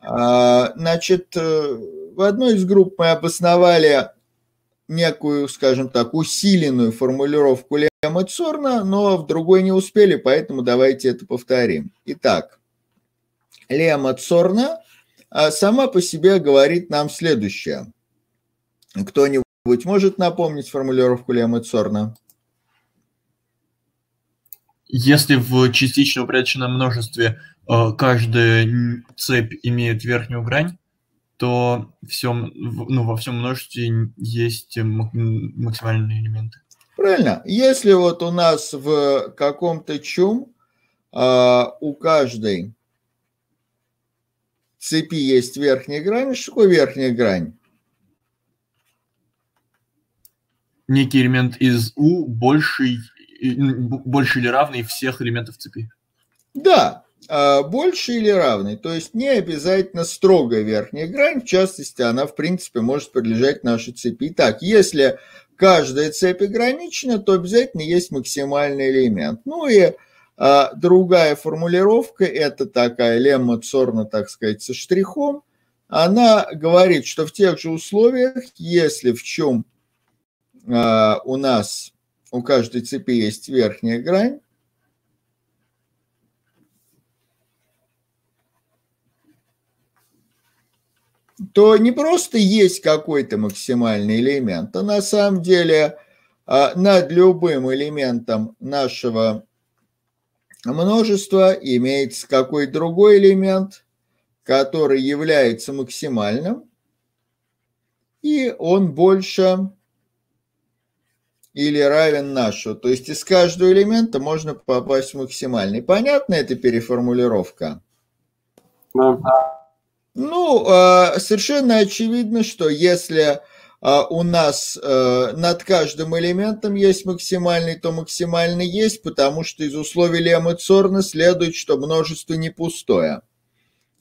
А, значит, э, в одной из групп мы обосновали некую, скажем так, усиленную формулировку Лема Цорна, но в другой не успели, поэтому давайте это повторим. Итак, Лема Цорна а, сама по себе говорит нам следующее. Кто-нибудь может напомнить формулировку Лема Цорна? Если в частично упорядоченном множестве э, каждая цепь имеет верхнюю грань, то всем, ну, во всем множестве есть э, максимальные элементы. Правильно. Если вот у нас в каком-то чум а, у каждой цепи есть верхняя грань, что такое верхняя грань? Некий элемент из U больший ну, больше или равный всех элементов цепи. Да, а, больше или равный, то есть не обязательно строгая верхняя грань, в частности, она, в принципе, может подлежать нашей цепи. Так, если каждая цепь ограничена, то обязательно есть максимальный элемент. Ну и а, другая формулировка, это такая лемма Цорна, так сказать, со штрихом, она говорит, что в тех же условиях, если в чем а, у нас у каждой цепи есть верхняя грань. то не просто есть какой-то максимальный элемент, а на самом деле а, над любым элементом нашего множества имеется какой-то другой элемент, который является максимальным, и он больше или равен нашу. То есть из каждого элемента можно попасть в максимальный. Понятна эта переформулировка? Ну да. Ну, а, совершенно очевидно, что если а, у нас а, над каждым элементом есть максимальный, то максимальный есть, потому что из условий Лема Цорна следует, что множество не пустое.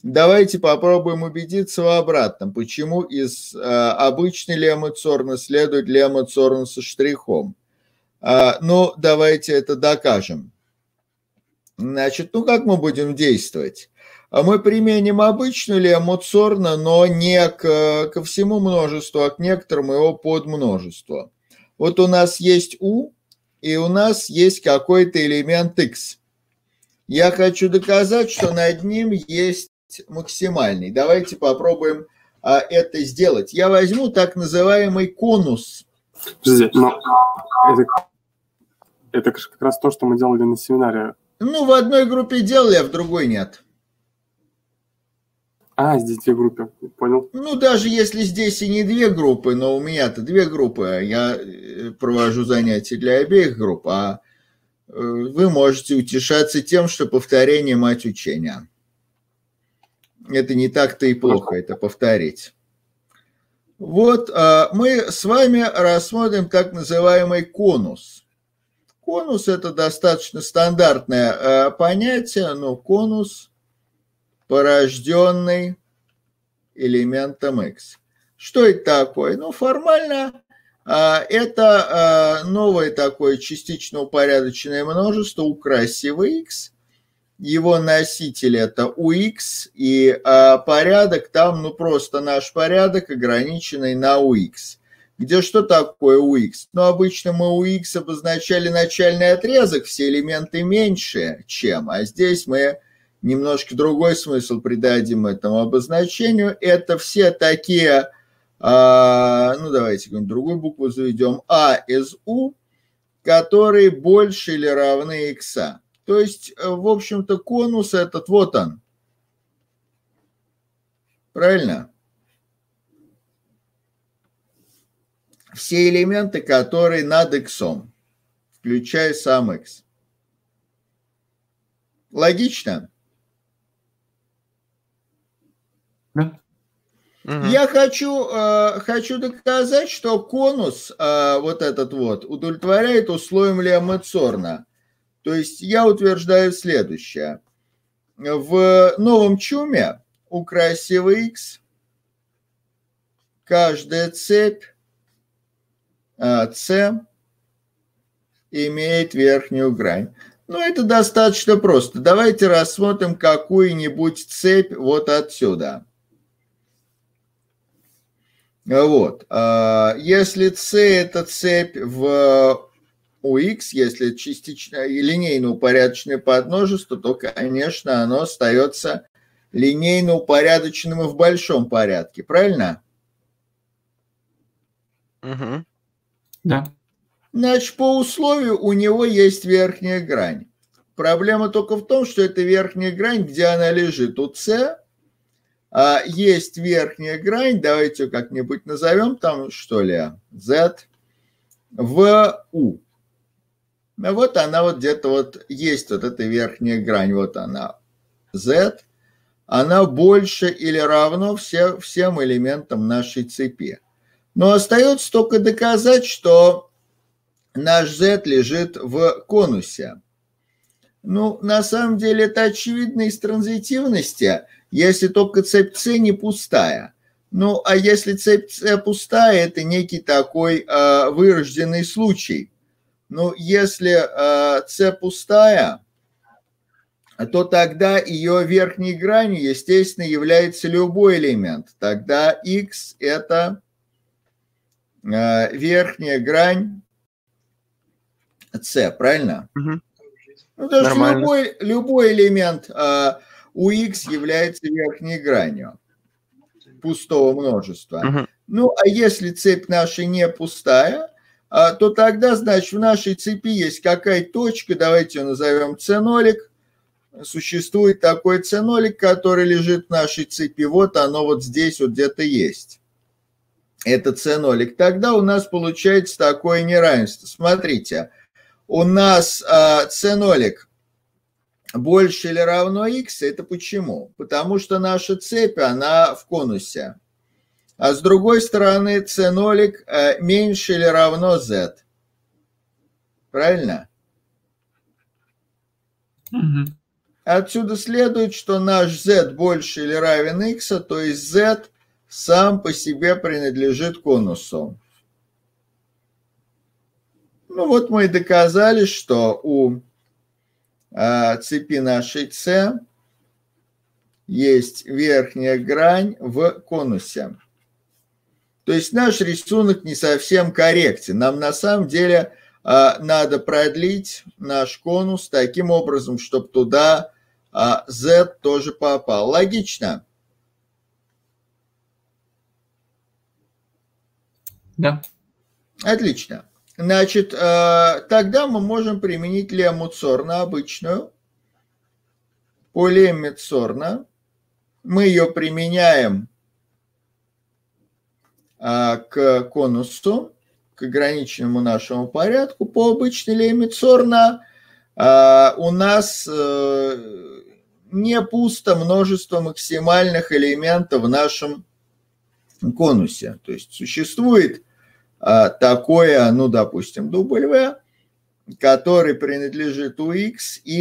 Давайте попробуем убедиться в обратном. Почему из э, обычной леммы Цорна следует лемма Цорна со штрихом? Э, ну, давайте это докажем. Значит, ну как мы будем действовать? А мы применим обычную лемму Цорна, но не к, ко всему множеству, а к некоторому его подмножеству. Вот у нас есть U, и у нас есть какой-то элемент X. Я хочу доказать, что над ним есть максимальный. Давайте попробуем а, это сделать. Я возьму так называемый конус. Подождите, но это, это как раз то, что мы делали на семинаре. Ну, в одной группе делали, а в другой нет. А, здесь две группы, понял. Ну, даже если здесь и не две группы, но у меня-то две группы, а я э, провожу занятия для обеих групп, а э, вы можете утешаться тем, что повторение – мать учения это не так-то и плохо, это повторить. Вот а, мы с вами рассмотрим так называемый конус. Конус – это достаточно стандартное а, понятие, но конус, порожденный элементом x. Что это такое? Ну, формально а, это новое такое частично упорядоченное множество у красивой x – его носитель это UX, и э, порядок там, ну просто наш порядок, ограниченный на UX. Где что такое UX? Ну, обычно мы UX обозначали начальный отрезок, все элементы меньше, чем, а здесь мы немножко другой смысл придадим этому обозначению. Это все такие, а, ну давайте какую-нибудь другую букву заведем, А из У, которые больше или равны x то есть, э, в общем-то, конус этот, вот он. Правильно? Все элементы, которые над x, включая сам x. Логично? Да. Угу. Я хочу, э, хочу доказать, что конус э, вот этот вот удовлетворяет условиям Лео Цорна. То есть я утверждаю следующее. В новом чуме у красивого X каждая цепь C а, имеет верхнюю грань. Ну, это достаточно просто. Давайте рассмотрим какую-нибудь цепь вот отсюда. Вот. А, если C – это цепь в у x, если частично и линейно упорядоченное подмножество, то, конечно, оно остается линейно упорядоченным и в большом порядке, правильно? Угу. Да. Значит, по условию у него есть верхняя грань. Проблема только в том, что эта верхняя грань, где она лежит, у c, а есть верхняя грань, давайте как-нибудь назовем там, что ли, а, z в u. Ну вот она вот где-то вот есть вот эта верхняя грань, вот она Z, она больше или равно все, всем элементам нашей цепи. Но остается только доказать, что наш Z лежит в конусе. Ну, на самом деле это очевидно из транзитивности, если только цепь С не пустая. Ну, а если цепь С пустая, это некий такой э, вырожденный случай – ну, если э, c пустая, то тогда ее верхней грани, естественно, является любой элемент. Тогда x – это э, верхняя грань c, правильно? Угу. Ну, то есть любой, любой элемент э, у x является верхней гранью пустого множества. Угу. Ну, а если цепь наша не пустая – а то тогда, значит, в нашей цепи есть какая точка, давайте ее назовем ценолик. Существует такой ценолик, который лежит в нашей цепи. Вот оно вот здесь вот где-то есть. Это ценолик. Тогда у нас получается такое неравенство. Смотрите, у нас э, ценолик больше или равно x, это почему? Потому что наша цепь, она в конусе а с другой стороны c0 э, меньше или равно z. Правильно? Угу. Отсюда следует, что наш z больше или равен x, то есть z сам по себе принадлежит конусу. Ну вот мы и доказали, что у э, цепи нашей c есть верхняя грань в конусе. То есть наш рисунок не совсем корректен. Нам на самом деле а, надо продлить наш конус таким образом, чтобы туда а, Z тоже попал. Логично? Да. Отлично. Значит, а, тогда мы можем применить лемму Цорна обычную. По лемме Цорна мы ее применяем а, к конусу, к ограниченному нашему порядку по обычной леме а, у нас э, не пусто множество максимальных элементов в нашем конусе. То есть существует а, такое, ну, допустим, W, который принадлежит UX и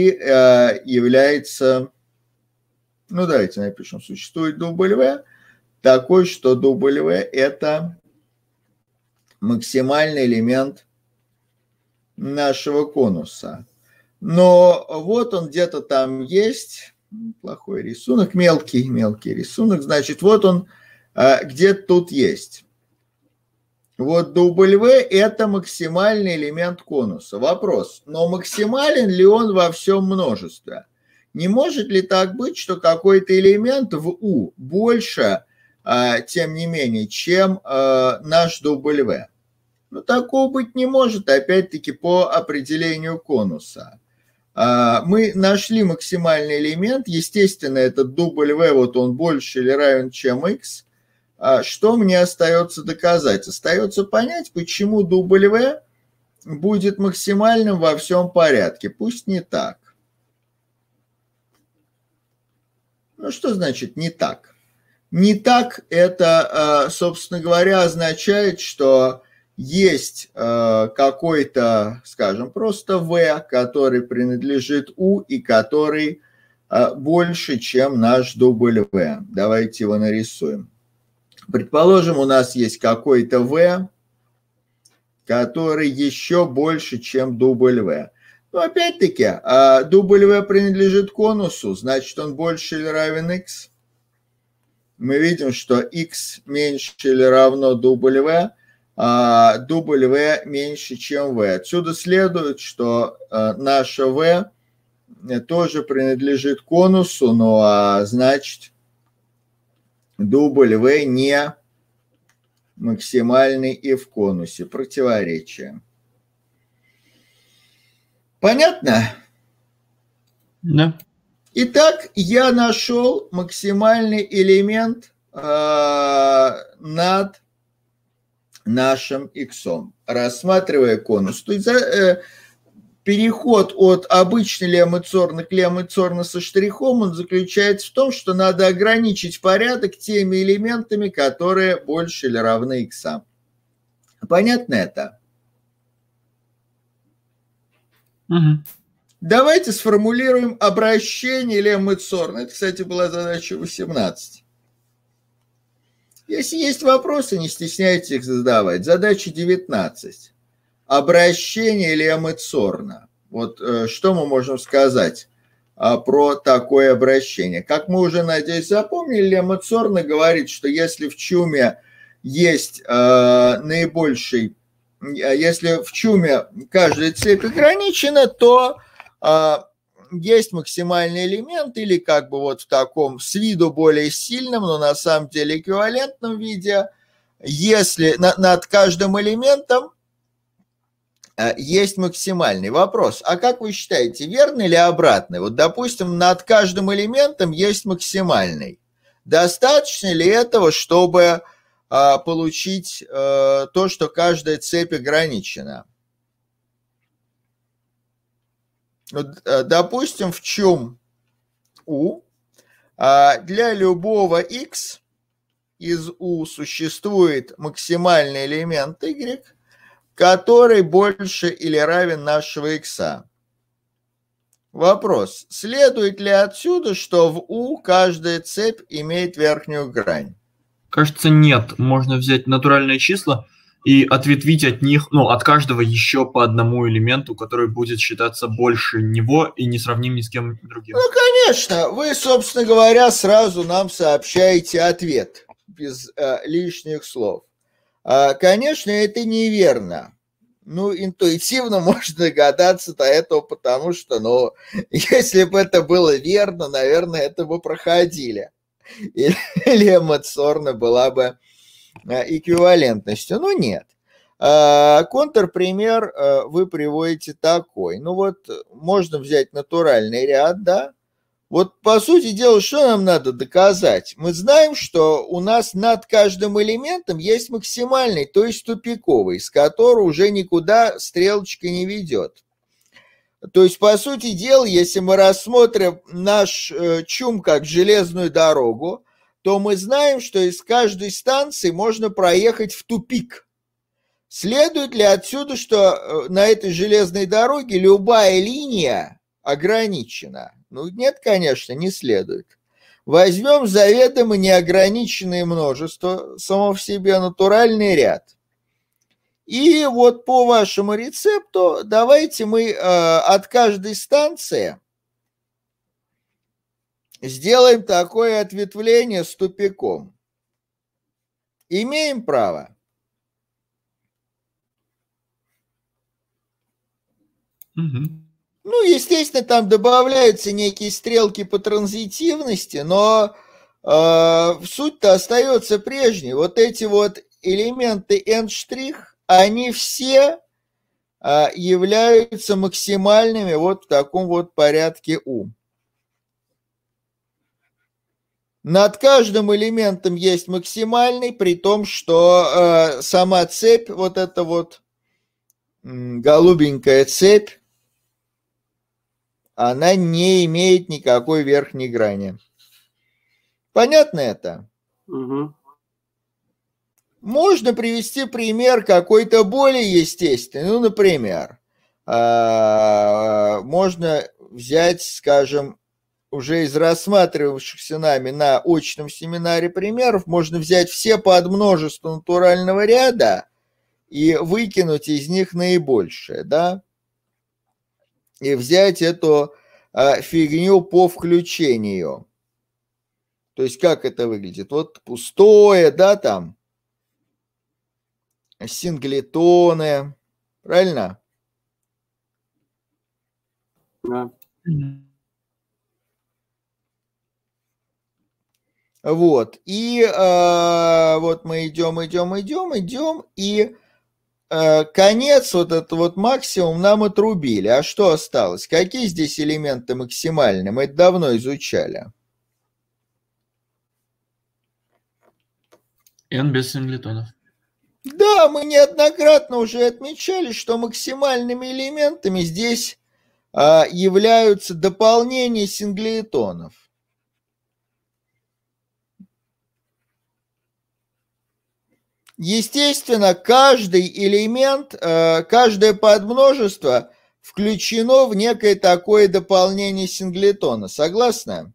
является, ну, давайте напишем, существует W – такой, что W это максимальный элемент нашего конуса. Но вот он где-то там есть, плохой рисунок, мелкий, мелкий рисунок, значит, вот он а, где-то тут есть. Вот W – это максимальный элемент конуса. Вопрос, но максимален ли он во всем множестве? Не может ли так быть, что какой-то элемент в U больше а, тем не менее, чем а, наш W. Но ну, такого быть не может, опять-таки, по определению конуса. А, мы нашли максимальный элемент, естественно, этот W, вот он больше или равен, чем X. Что мне остается доказать? Остается понять, почему W будет максимальным во всем порядке. Пусть не так. Ну что значит не так? Не так это, э, собственно говоря, означает, что есть э, какой-то, скажем, просто V, который принадлежит U и который э, больше, чем наш дубль В. Давайте его нарисуем. Предположим, у нас есть какой-то V, который еще больше, чем дубль В. Но ну, опять-таки, дубль В принадлежит конусу, значит, он больше или равен X мы видим, что x меньше или равно W, а W меньше, чем V. Отсюда следует, что э, наша V э, тоже принадлежит конусу, ну а значит W не максимальный и в конусе. Противоречие. Понятно? Да. Итак, я нашел максимальный элемент э, над нашим иксом, рассматривая конус. То есть э, переход от обычной леммы Цорна к леммы Цорна со штрихом, он заключается в том, что надо ограничить порядок теми элементами, которые больше или равны иксам. Понятно это? Угу. Давайте сформулируем обращение Леммы Цорна. Это, кстати, была задача 18. Если есть вопросы, не стесняйтесь их задавать. Задача 19. Обращение Леммы Цорна. Вот э, что мы можем сказать а, про такое обращение? Как мы уже, надеюсь, запомнили, Лемма Цорна говорит, что если в чуме есть э, наибольший, э, если в чуме каждая цепь ограничена, то а, есть максимальный элемент или как бы вот в таком с виду более сильном, но на самом деле эквивалентном виде, если на, над каждым элементом э, есть максимальный вопрос. А как вы считаете, верный или обратный? Вот, допустим, над каждым элементом есть максимальный. Достаточно ли этого, чтобы а, получить э, то, что каждая цепь ограничена? Э, допустим, в чем у а, Для любого x из u существует максимальный элемент y, который больше или равен нашего x. Вопрос. Следует ли отсюда, что в u каждая цепь имеет верхнюю грань? Кажется, нет. Можно взять натуральные числа и ответвить от них, ну, от каждого еще по одному элементу, который будет считаться больше него и не сравним ни с кем другим. Ну, конечно, вы, собственно говоря, сразу нам сообщаете ответ без э, лишних слов. Э, конечно, это неверно. Ну, интуитивно можно догадаться до этого, потому что, ну, если бы это было верно, наверное, это бы проходили. Или, или эмоционно была бы Э, эквивалентностью. Но ну, нет. А, контрпример э, вы приводите такой. Ну вот можно взять натуральный ряд, да? Вот по сути дела, что нам надо доказать? Мы знаем, что у нас над каждым элементом есть максимальный, то есть тупиковый, с которого уже никуда стрелочка не ведет. То есть, по сути дела, если мы рассмотрим наш э, чум как железную дорогу, то мы знаем, что из каждой станции можно проехать в тупик. Следует ли отсюда, что э, на этой железной дороге любая линия ограничена? Ну, нет, конечно, не следует. Возьмем заведомо неограниченное множество, само в себе натуральный ряд. И вот по вашему рецепту давайте мы э, от каждой станции сделаем такое ответвление с тупиком. Имеем право. Угу. Ну, естественно, там добавляются некие стрелки по транзитивности, но э, суть-то остается прежней. Вот эти вот элементы n', штрих, они все э, являются максимальными вот в таком вот порядке U. Над каждым элементом есть максимальный, при том, что э, сама цепь, вот эта вот голубенькая цепь, она не имеет никакой верхней грани. Понятно это? Угу. Можно привести пример какой-то более естественный. Ну, например, э, можно взять, скажем, уже из рассматривавшихся нами на очном семинаре примеров можно взять все по от натурального ряда и выкинуть из них наибольшее, да? И взять эту а, фигню по включению. То есть как это выглядит? Вот пустое, да, там, синглетоны, правильно? Да. Вот. И э, вот мы идем, идем, идем, идем, и э, конец, вот этот вот максимум нам отрубили. А что осталось? Какие здесь элементы максимальные? Мы это давно изучали. N без синглетонов. Да, мы неоднократно уже отмечали, что максимальными элементами здесь э, являются дополнения синглетонов. Естественно, каждый элемент, э, каждое подмножество включено в некое такое дополнение синглетона. Согласны?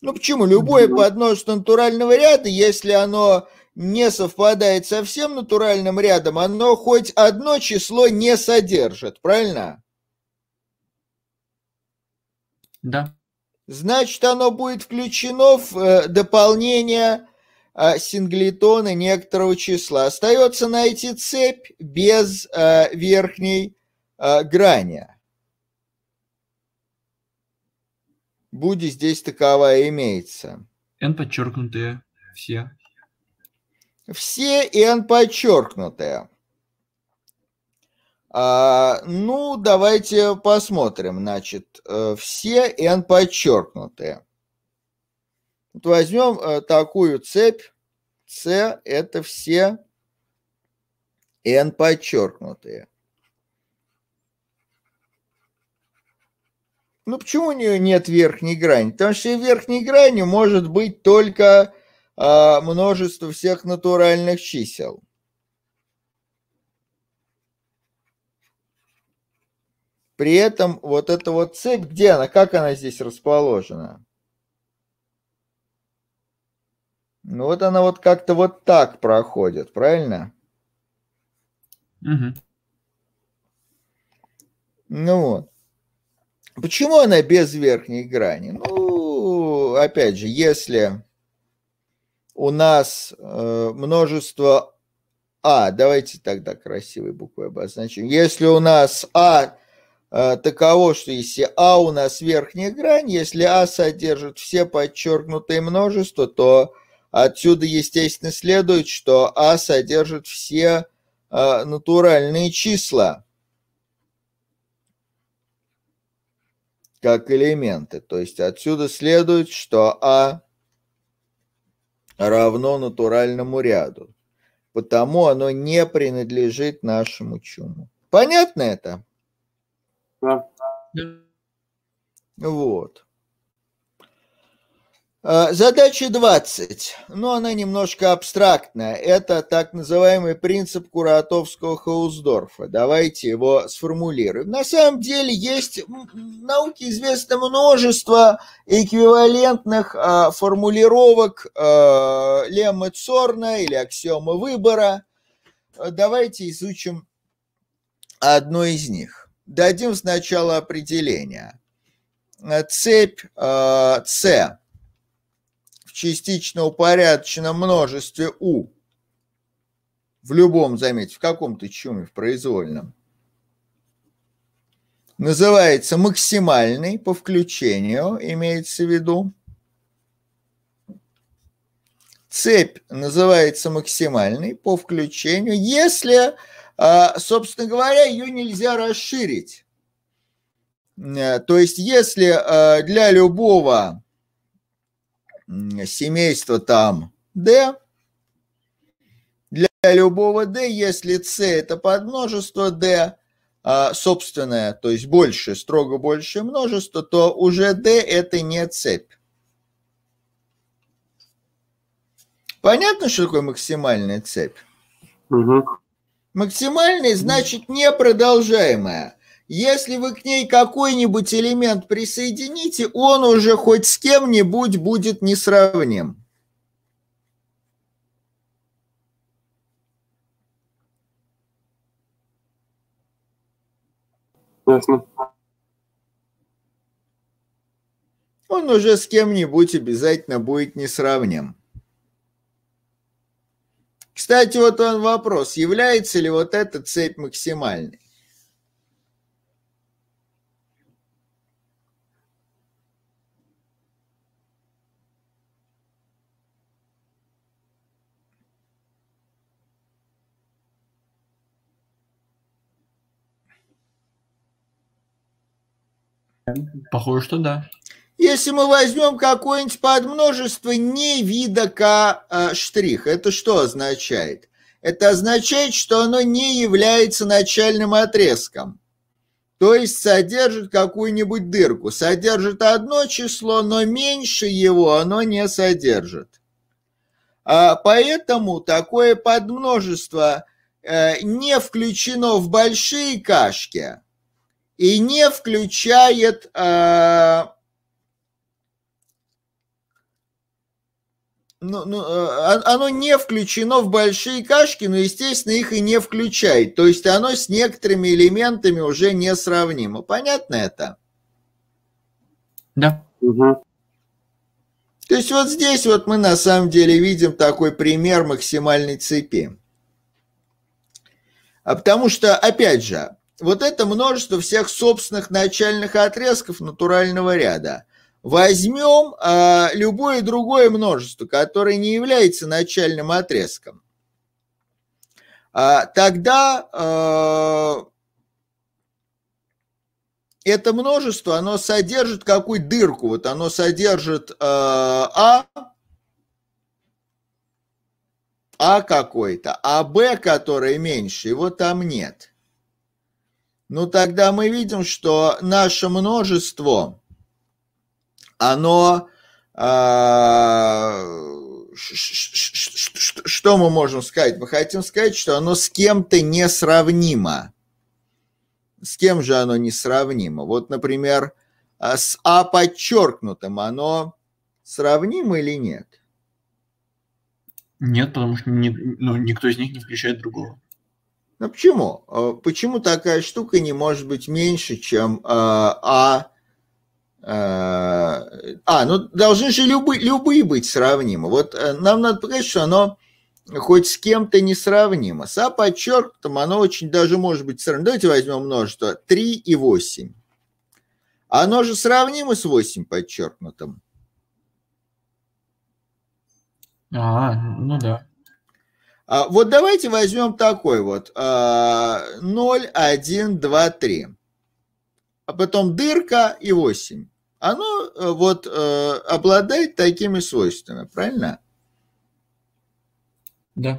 Ну почему? Любое подмножество натурального ряда, если оно не совпадает со всем натуральным рядом, оно хоть одно число не содержит, правильно? Да. Значит, оно будет включено в э, дополнение а, э, синглетоны некоторого числа. Остается найти цепь без э, верхней э, грани. Будет здесь таковая имеется. N подчеркнутые все. Все N подчеркнутые. А, ну, давайте посмотрим. Значит, все N подчеркнутые. Вот возьмем э, такую цепь, С это все N подчеркнутые. Ну почему у нее нет верхней грани? Потому что верхней грани может быть только э, множество всех натуральных чисел. При этом вот эта вот цепь, где она, как она здесь расположена? Ну вот она вот как-то вот так проходит, правильно? Угу. Ну вот. Почему она без верхней грани? Ну, опять же, если у нас э, множество А, давайте тогда красивой буквой обозначим. Если у нас А э, таково, что если А у нас верхняя грань, если А содержит все подчеркнутые множества, то Отсюда, естественно, следует, что А содержит все э, натуральные числа как элементы. То есть отсюда следует, что А равно натуральному ряду. Потому оно не принадлежит нашему чуму. Понятно это? Да. Вот. Э, задача 20, но она немножко абстрактная. Это так называемый принцип Куратовского Хаусдорфа. Давайте его сформулируем. На самом деле есть в науке известно множество эквивалентных э, формулировок э, леммы Цорна или аксиомы выбора. Э, давайте изучим одну из них. Дадим сначала определение. Э, цепь С. Э, частично упорядочено множестве «у». В любом, заметь, в каком-то чуме, в произвольном. Называется максимальный по включению, имеется в виду. Цепь называется максимальной по включению, если, а, собственно говоря, ее нельзя расширить. Э, то есть, если э, для любого семейство там D. Для любого D, если C это подмножество D, а, собственное, то есть больше, строго больше множество, то уже D это не цепь. Понятно, что такое максимальная цепь? Угу. Максимальная значит непродолжаемая. Если вы к ней какой-нибудь элемент присоедините, он уже хоть с кем-нибудь будет несравним. Ясно. Он уже с кем-нибудь обязательно будет несравним. Кстати, вот он вопрос, является ли вот эта цепь максимальной? Похоже, что да. Если мы возьмем какое-нибудь подмножество не вида К э, штрих, это что означает? Это означает, что оно не является начальным отрезком. То есть содержит какую-нибудь дырку. Содержит одно число, но меньше его оно не содержит. А поэтому такое подмножество э, не включено в большие кашки – и не включает э, ну, ну, э, оно не включено в большие кашки, но, естественно, их и не включает. То есть оно с некоторыми элементами уже не сравнимо. Понятно это? Да. Угу. То есть вот здесь вот мы на самом деле видим такой пример максимальной цепи. А потому что, опять же, вот это множество всех собственных начальных отрезков натурального ряда. Возьмем а, любое другое множество, которое не является начальным отрезком. А, тогда а, это множество, оно содержит какую дырку. Вот оно содержит а, а а какой-то, а Б, которое меньше, его там нет ну тогда мы видим, что наше множество, оно... А, что мы можем сказать? Мы хотим сказать, что оно с кем-то несравнимо. С кем же оно несравнимо? Вот, например, а, с А подчеркнутым оно сравнимо или нет? Нет, потому что ни, ну, никто из них не включает другого. Ну почему? А, почему такая штука не может быть меньше, чем А? А, а, а ну должны же любые, любые быть сравнимы. Вот э, нам надо показать, что оно хоть с кем-то несравнимо. С А подчеркнутым оно очень даже может быть сравнимо. Давайте возьмем множество 3 и 8. Оно же сравнимо с 8 подчеркнутым. А, ну да. А, вот давайте возьмем такой вот 0, 1, 2, 3. А потом дырка и 8. Оно э, вот э, обладает такими свойствами, правильно? Да.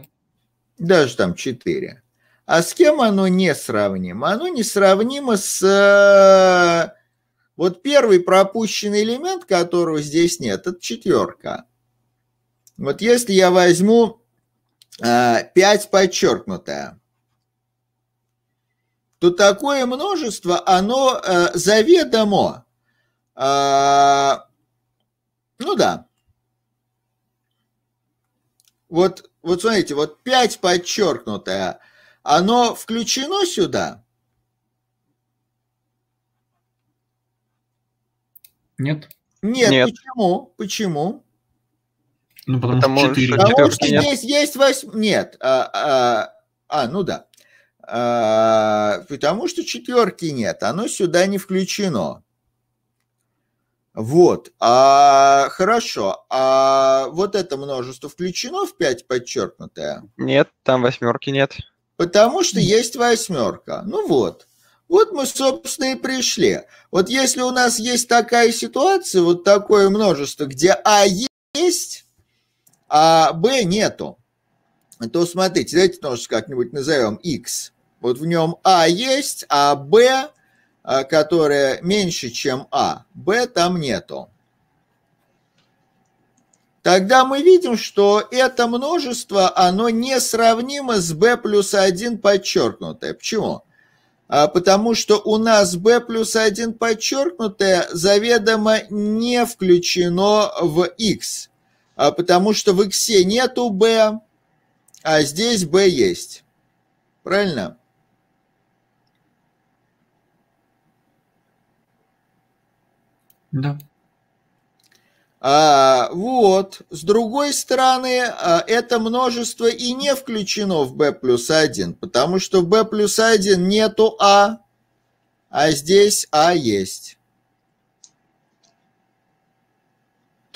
Даже там 4. А с кем оно не сравнимо? Оно не сравнимо с... Э, вот первый пропущенный элемент, которого здесь нет, это четверка. Вот если я возьму 5 а, подчеркнутое. То такое множество, оно э, заведомо, а, ну да, вот, вот смотрите, вот 5 подчеркнутое, оно включено сюда? Нет. Нет, Нет. почему? Почему? Ну, потому, потому что, 4, потому что нет. здесь есть восьм... Нет. А, а, а, ну да. А, потому что четверки нет. Оно сюда не включено. Вот, а, хорошо, а вот это множество включено в 5 подчеркнутое? Нет, там восьмерки нет. Потому что есть восьмерка. Ну вот, вот мы, собственно, и пришли. Вот если у нас есть такая ситуация, вот такое множество, где А есть, а B нету, то смотрите, давайте тоже как-нибудь назовем X. Вот в нем А есть, а Б, а, которая меньше, чем А, Б там нету. Тогда мы видим, что это множество, оно несравнимо с B плюс 1 подчеркнутое. Почему? А, потому что у нас B плюс 1 подчеркнутое заведомо не включено в X. А потому что в x нету b, а здесь b есть. Правильно? Да. А, вот. С другой стороны, а, это множество и не включено в b плюс 1, потому что в b плюс 1 нету A, «а», а здесь A есть.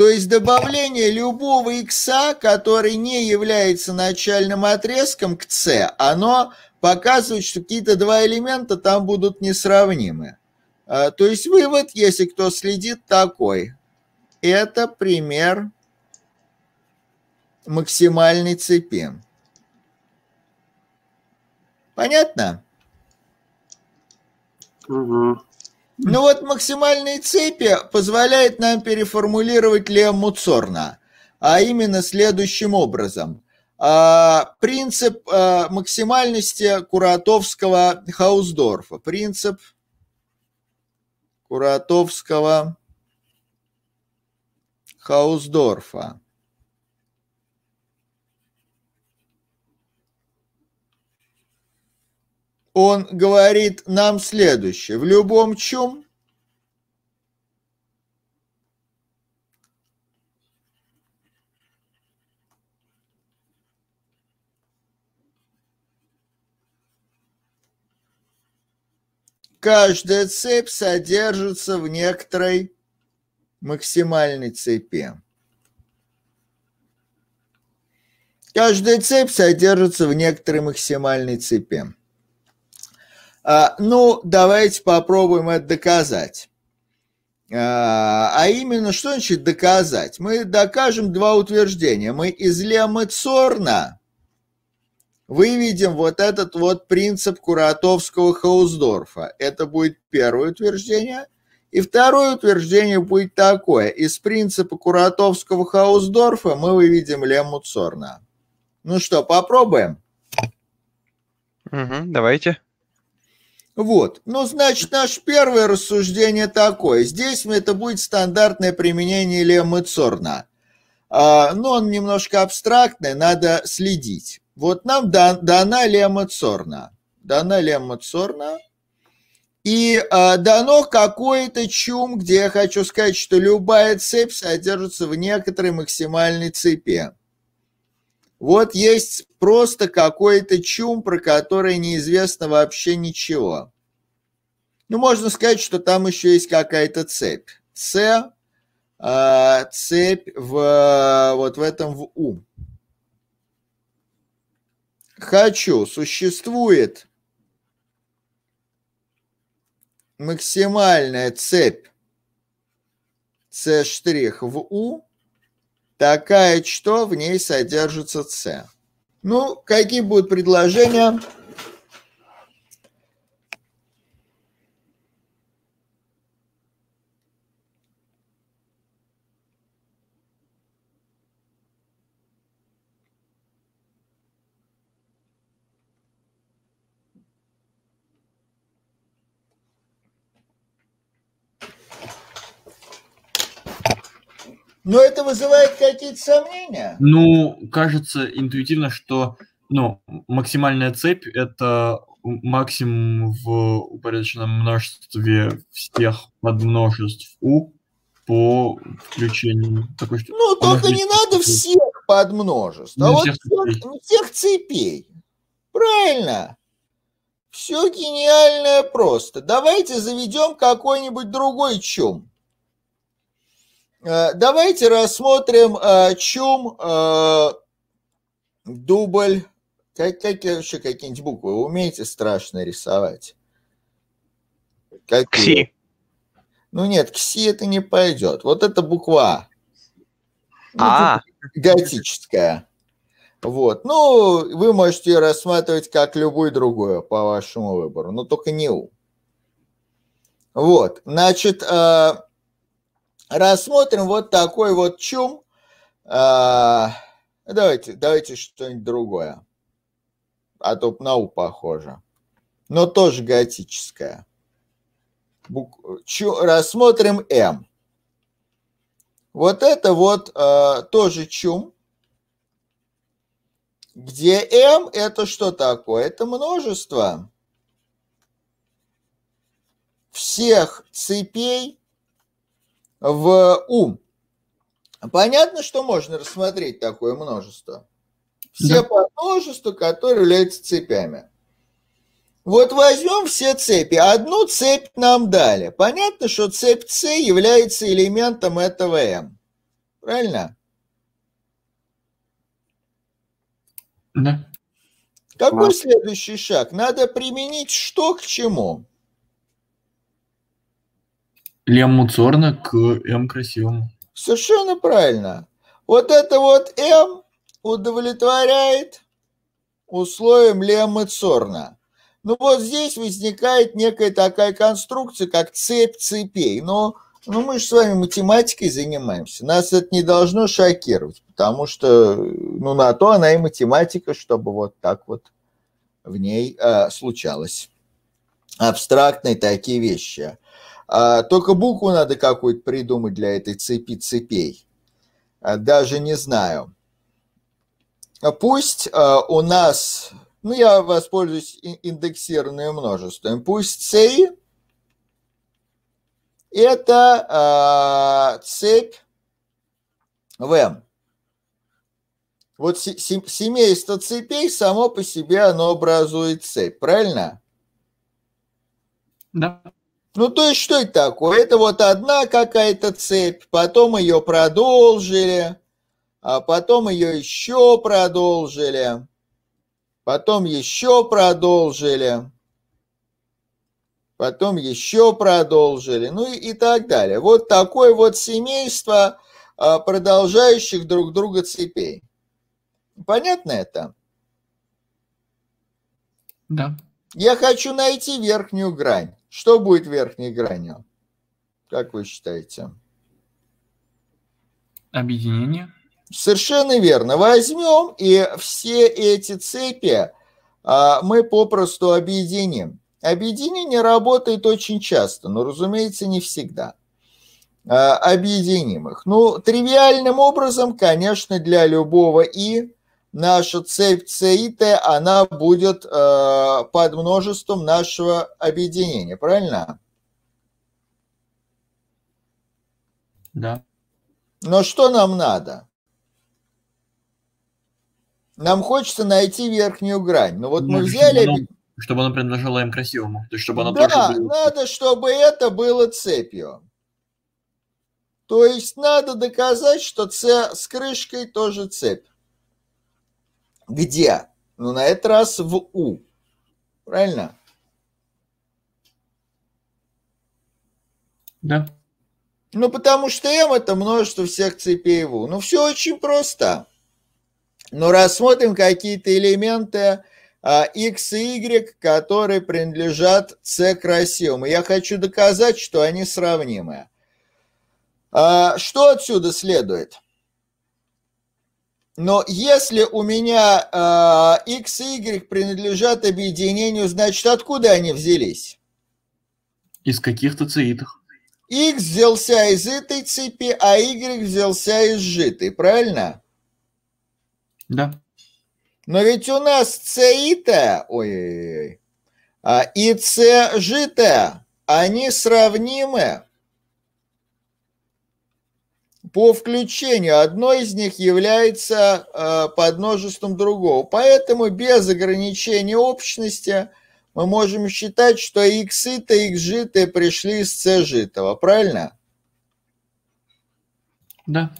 То есть добавление любого икса, который не является начальным отрезком к c, оно показывает, что какие-то два элемента там будут несравнимы. А, то есть вывод, если кто следит, такой. Это пример максимальной цепи. Понятно? Угу. Ну вот максимальные цепи позволяют нам переформулировать лемму Цорна, а именно следующим образом. А, принцип а, максимальности Куратовского Хаусдорфа, принцип Куратовского Хаусдорфа. он говорит нам следующее. В любом чем каждая цепь содержится в некоторой максимальной цепи. Каждая цепь содержится в некоторой максимальной цепи. А, ну, давайте попробуем это доказать. А, а именно, что значит доказать? Мы докажем два утверждения. Мы из леммы Цорна выведем вот этот вот принцип Куратовского Хаусдорфа. Это будет первое утверждение. И второе утверждение будет такое. Из принципа Куратовского Хаусдорфа мы выведем лемму Цорна. Ну что, попробуем? Угу, давайте. Вот. Ну, значит, наше первое рассуждение такое. Здесь это будет стандартное применение Леммы Цорна. А, но ну, он немножко абстрактный, надо следить. Вот нам дан, дана Лемма Цорна. Дана Лемма Цорна. И а, дано какое то чум, где я хочу сказать, что любая цепь содержится в некоторой максимальной цепи. Вот есть просто какой-то чум, про который неизвестно вообще ничего. Ну, можно сказать, что там еще есть какая-то цепь. С, э, а, цепь в, вот в этом в у. Хочу, существует максимальная цепь С' в У, такая, что в ней содержится С. Ну, какие будут предложения? вызывает какие-то сомнения? Ну, кажется интуитивно, что ну, максимальная цепь – это максимум в упорядоченном множестве всех подмножеств U по включению такой что. Ну, а только не надо всех подмножеств, а вот всех, всех, всех цепей. Правильно. Все гениальное просто. Давайте заведем какой-нибудь другой чем. Э, давайте рассмотрим, э, чем э, дубль. Как, как еще какие-нибудь буквы? умеете страшно рисовать? Какие? Кси. Ну нет, кси это не пойдет. Вот эта буква. Ну, а. -а, -а. Готическая. Вот. Ну, вы можете ее рассматривать как любую другую по вашему выбору, но только не У. Вот. Значит, э, Рассмотрим вот такой вот чум. А, давайте, давайте что-нибудь другое. А то нау похоже. Но тоже готическое. Бук... Чу... Рассмотрим М. Вот это вот э, тоже чум, где М? это что такое? Это множество всех цепей в ум. Понятно, что можно рассмотреть такое множество. Все да. по множеству, которые цепями. Вот возьмем все цепи. Одну цепь нам дали. Понятно, что цепь С является элементом этого М. Правильно? Да. Какой Класс. следующий шаг? Надо применить что к чему? Лем Муцорна к М красивому. Совершенно правильно. Вот это вот М удовлетворяет условиям Лема Цорна. Ну вот здесь возникает некая такая конструкция, как цепь цепей. Но, но ну, мы же с вами математикой занимаемся. Нас это не должно шокировать, потому что ну, на то она и математика, чтобы вот так вот в ней э, случалось. Абстрактные такие вещи. А, только букву надо какую-то придумать для этой цепи цепей. А, даже не знаю. А пусть а, у нас, ну я воспользуюсь индексированным множеством, пусть C это а, цепь в М. Вот семейство цепей само по себе оно образует цепь, правильно? Да. Ну, то есть, что это такое? Это вот одна какая-то цепь, потом ее продолжили, а потом ее еще продолжили, потом еще продолжили, потом еще продолжили, ну и, и так далее. Вот такое вот семейство а, продолжающих друг друга цепей. Понятно это? Да. Я хочу найти верхнюю грань. Что будет верхней гранью? Как вы считаете? Объединение. Совершенно верно. Возьмем и все эти цепи а, мы попросту объединим. Объединение работает очень часто, но, разумеется, не всегда а, их. Ну, тривиальным образом, конечно, для любого и наша цепь ЦИТ, она будет э, под множеством нашего объединения, правильно? Да. Но что нам надо? Нам хочется найти верхнюю грань. Но ну вот ну, мы взяли... Чтобы оно, чтобы оно принадлежало им красивому. То есть, чтобы оно да, тоже было... надо, чтобы это было цепью. То есть, надо доказать, что ц... с крышкой тоже цепь. Где? Ну, на этот раз в У. Правильно? Да. Ну, потому что m – это множество всех цепей в У. Ну, все очень просто. Но ну, рассмотрим какие-то элементы а, x и y, которые принадлежат c красивым. И я хочу доказать, что они сравнимы. А, что отсюда следует? Но если у меня э, X и Y принадлежат объединению, значит, откуда они взялись? Из каких-то циитов. X взялся из этой цепи, а Y взялся из житой, правильно? Да. Но ведь у нас циита, ой-ой-ой, а, и С жита, они сравнимы по включению. Одно из них является э, подмножеством другого. Поэтому без ограничения общности мы можем считать, что x то x то пришли из c житого, правильно? Да.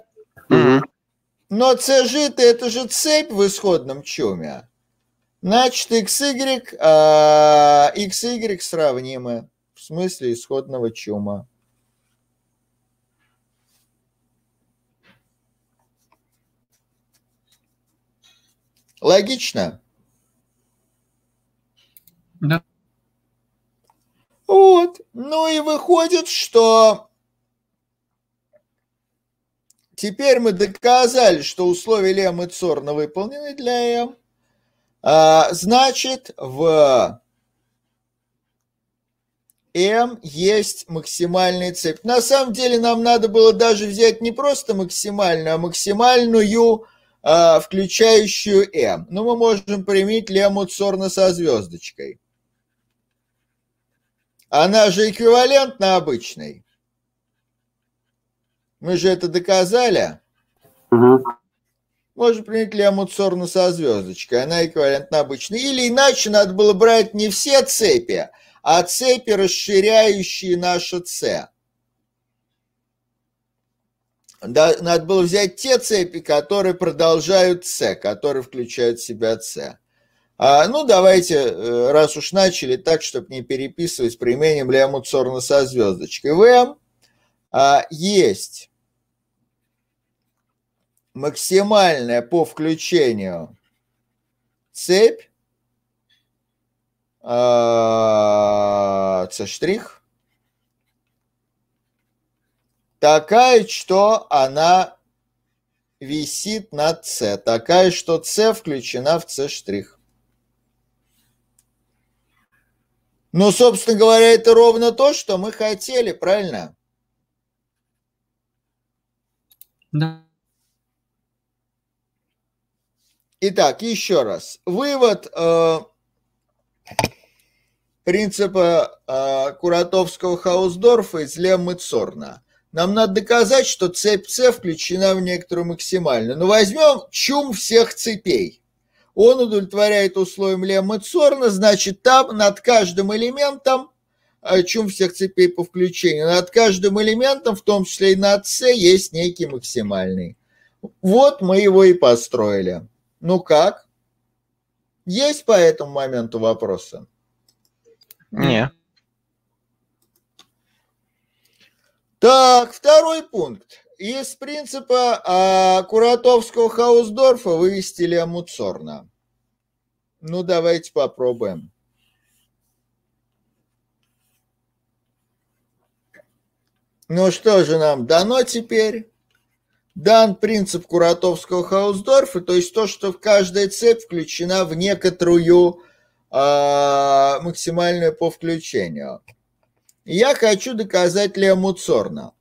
Но c жито это же цепь в исходном чуме. Значит, xy, э, xy сравнимы в смысле исходного чума. Логично? Да. Вот. Ну и выходит, что теперь мы доказали, что условия Лем и Цорна выполнены для М. А, значит, в М есть максимальная цепь. На самом деле нам надо было даже взять не просто максимальную, а максимальную а, включающую М. Но ну, мы можем применить лемму Цорна со звездочкой. Она же эквивалентна обычной. Мы же это доказали. Угу. Можно принять лемму Цорна со звездочкой. Она эквивалентна обычной. Или иначе надо было брать не все цепи, а цепи, расширяющие наше С. Да, надо было взять те цепи, которые продолжают С, которые включают в себя С. А, ну, давайте, э, раз уж начали, так, чтобы не переписывать, применим ляму Цорна со звездочкой. В а, есть максимальная по включению цепь, а, С штрих, такая, что она висит на С, такая, что С включена в С штрих. Ну, собственно говоря, это ровно то, что мы хотели, правильно? Да. Итак, еще раз. Вывод э, принципа э, Куратовского-Хаусдорфа из Леммы Цорна – нам надо доказать, что цепь С включена в некоторую максимально. Но ну, возьмем чум всех цепей. Он удовлетворяет условиям Лемма Цорна, значит, там над каждым элементом э, чум всех цепей по включению. Над каждым элементом, в том числе и над С, есть некий максимальный. Вот мы его и построили. Ну как? Есть по этому моменту вопросы? Нет. Так, второй пункт. Из принципа а, Куратовского Хаусдорфа вывести Амуцорна. Ну, давайте попробуем. Ну что же нам дано теперь? Дан принцип Куратовского Хаусдорфа, то есть то, что в каждая цепь включена в некоторую а, максимальную по включению. Я хочу доказать Лему Цорна.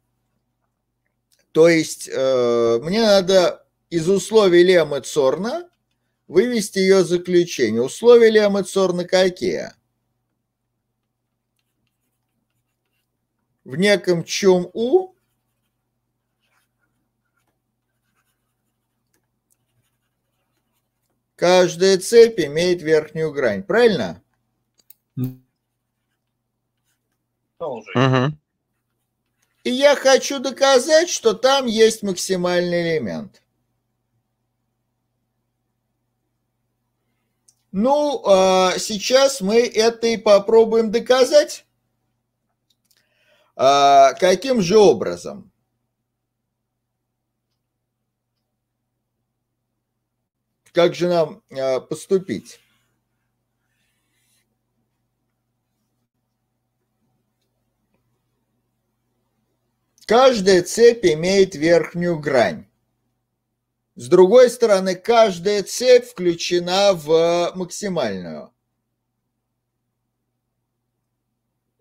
То есть э, мне надо из условий Лемы Цорна вывести ее заключение. Условия Лемы Цорна какие? В неком чем У каждая цепь имеет верхнюю грань, правильно? кто Угу. И я хочу доказать, что там есть максимальный элемент. Ну, а сейчас мы это и попробуем доказать. А каким же образом? Как же нам а, поступить? Каждая цепь имеет верхнюю грань. С другой стороны, каждая цепь включена в максимальную.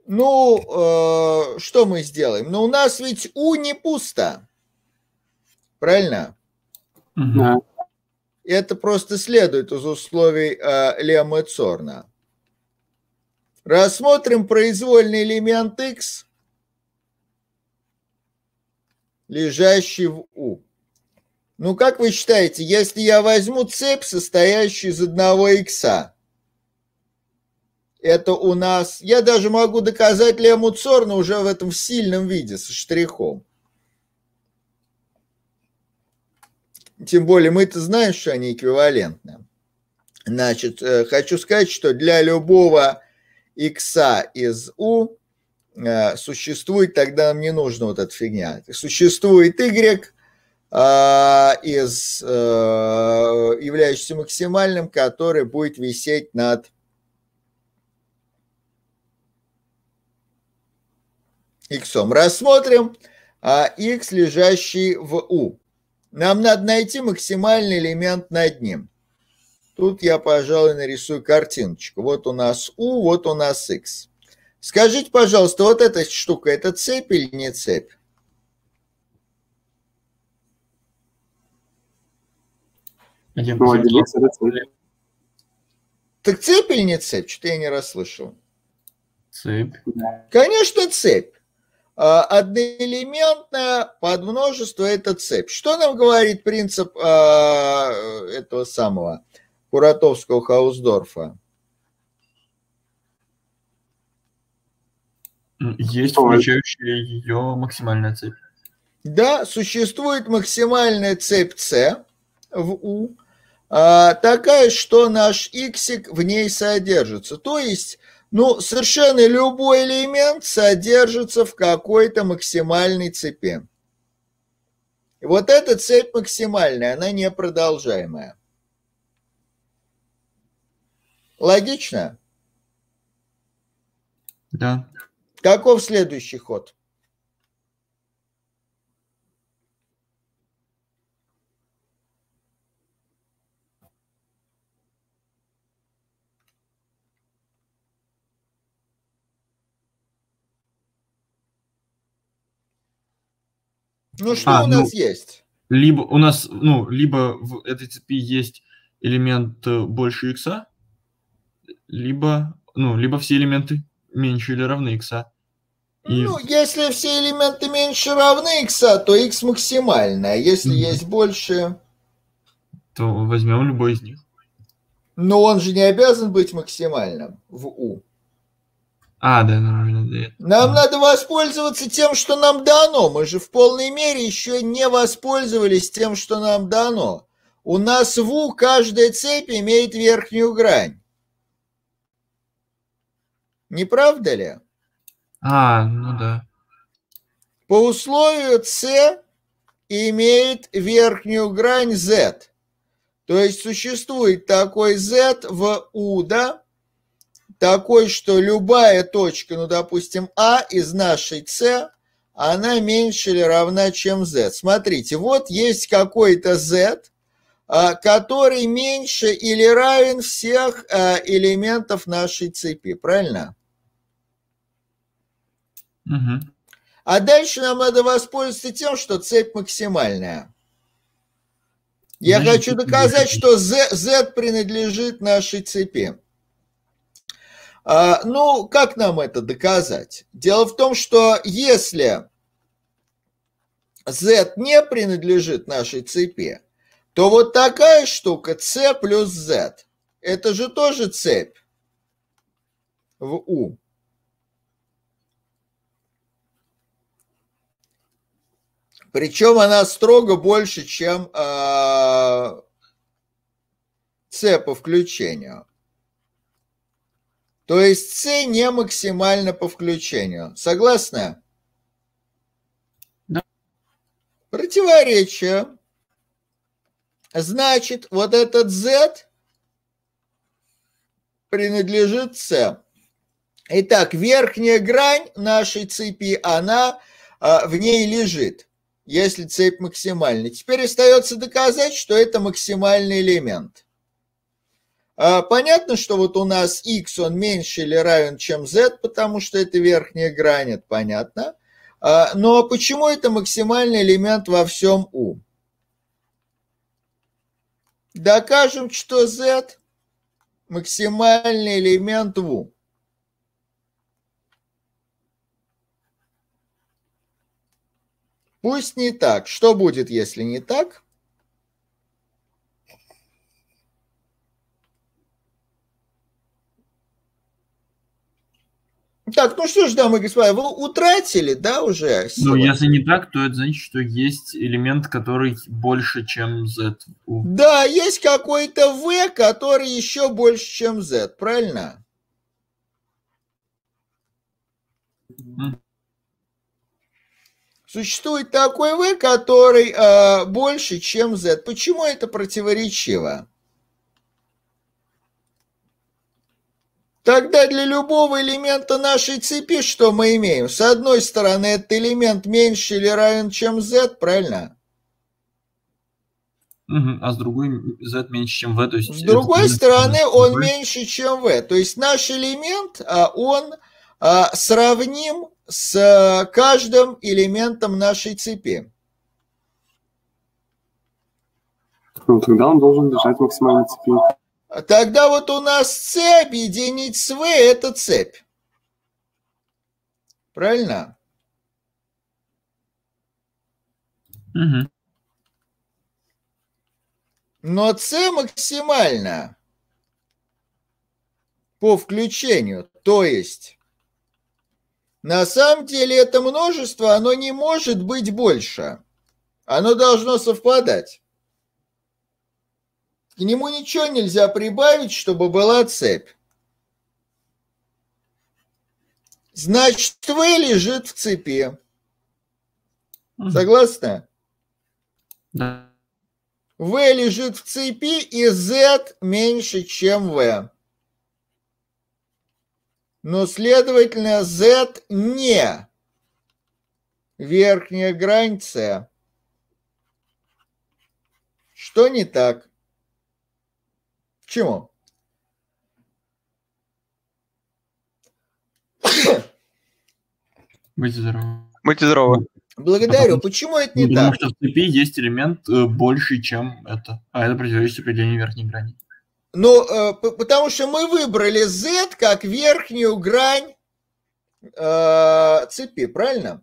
Ну, э, что мы сделаем? Ну, у нас ведь У не пусто. Правильно? Угу. Это просто следует из условий э, Лема Цорна. Рассмотрим произвольный элемент X – лежащий в У. Ну, как вы считаете, если я возьму цепь, состоящую из одного икса, это у нас... Я даже могу доказать лему Цорна уже в этом сильном виде, со штрихом. Тем более мы-то знаем, что они эквивалентны. Значит, э, хочу сказать, что для любого икса из U Э, существует, тогда нам не нужна вот эта фигня. Существует Y, э, из, э, являющийся максимальным, который будет висеть над X. Рассмотрим X, лежащий в U. Нам надо найти максимальный элемент над ним. Тут я, пожалуй, нарисую картиночку. Вот у нас U, вот у нас X. Скажите, пожалуйста, вот эта штука, это цепь или не цепь? Ну, так цепь или не цепь? Что-то я не расслышал. Цепь. Конечно, цепь. А, Одноэлементная подмножество – это цепь. Что нам говорит принцип а, этого самого Куратовского-Хаусдорфа? Есть включающая ее максимальная цепь. Да, существует максимальная цепь С в U, а, такая, что наш иксик в ней содержится. То есть, ну, совершенно любой элемент содержится в какой-то максимальной цепи. И вот эта цепь максимальная, она непродолжаемая. Логично? Да. Каков следующий ход? Ну что а, у нас ну, есть? Либо у нас, ну, либо в этой цепи есть элемент э, больше икса, либо, ну, либо все элементы меньше или равны x И... Ну, если все элементы меньше равны икса, то x максимальное. Если mm-hmm. есть больше... То возьмем любой из них. Но он же не обязан быть максимальным в u. А, да, нормально. Да, нам а. надо воспользоваться тем, что нам дано. Мы же в полной мере еще не воспользовались тем, что нам дано. У нас в У каждая цепь имеет верхнюю грань. Не правда ли? А, ну да. По условию С имеет верхнюю грань Z. То есть существует такой Z в U, да, такой, что любая точка, ну, допустим, А из нашей С, она меньше или равна, чем Z. Смотрите, вот есть какой-то Z, а, который меньше или равен всех а, элементов нашей цепи, правильно? Угу. А дальше нам надо воспользоваться тем, что цепь максимальная. Я Значит, хочу доказать, что Z, Z принадлежит нашей цепи. А, ну, как нам это доказать? Дело в том, что если Z не принадлежит нашей цепи, то вот такая штука C плюс Z. Это же тоже цепь в U. Причем она строго больше, чем э, по включению. То есть С не максимально по включению. Согласны? Да. Противоречие. Значит, вот этот Z принадлежит С. Итак, верхняя грань нашей цепи, она, а, в ней лежит если цепь максимальна. Теперь остается доказать, что это максимальный элемент. А, понятно, что вот у нас x, он меньше или равен, чем z, потому что это верхняя грань, это понятно. А, Но ну, а почему это максимальный элемент во всем u? Докажем, что z максимальный элемент в u. Пусть не так. Что будет, если не так? Так, ну что ж, дамы и господа, вы утратили, да, уже? Силу? Ну, если не так, то это значит, что есть элемент, который больше, чем Z. Да, есть какой-то V, который еще больше, чем Z, правильно? Mm. Существует такой V, который э, больше, чем Z. Почему это противоречиво? Тогда для любого элемента нашей цепи что мы имеем? С одной стороны, этот элемент меньше или равен, чем Z, правильно? Угу. А с другой Z меньше, чем V. То есть с другой этот... стороны, он v. меньше, чем V. То есть наш элемент, а, он а, сравним с э, каждым элементом нашей цепи. Ну, тогда он должен лежать максимальной цепи. Тогда вот у нас С объединить с В – это цепь. Правильно? Угу. Но С максимально по включению, то есть на самом деле это множество, оно не может быть больше. Оно должно совпадать. К нему ничего нельзя прибавить, чтобы была цепь. Значит, В лежит в цепи. Согласна? Да. В лежит в цепи, и Z меньше, чем В но, следовательно, Z не верхняя граница. Что не так? Почему? Будьте здоровы. Будьте здоровы. Благодарю. Потому, Почему это не потому, так? Потому что в цепи есть элемент э, больше, чем это. А это противоречит определению верхней грани. Ну, э, потому что мы выбрали Z как верхнюю грань э, цепи, правильно?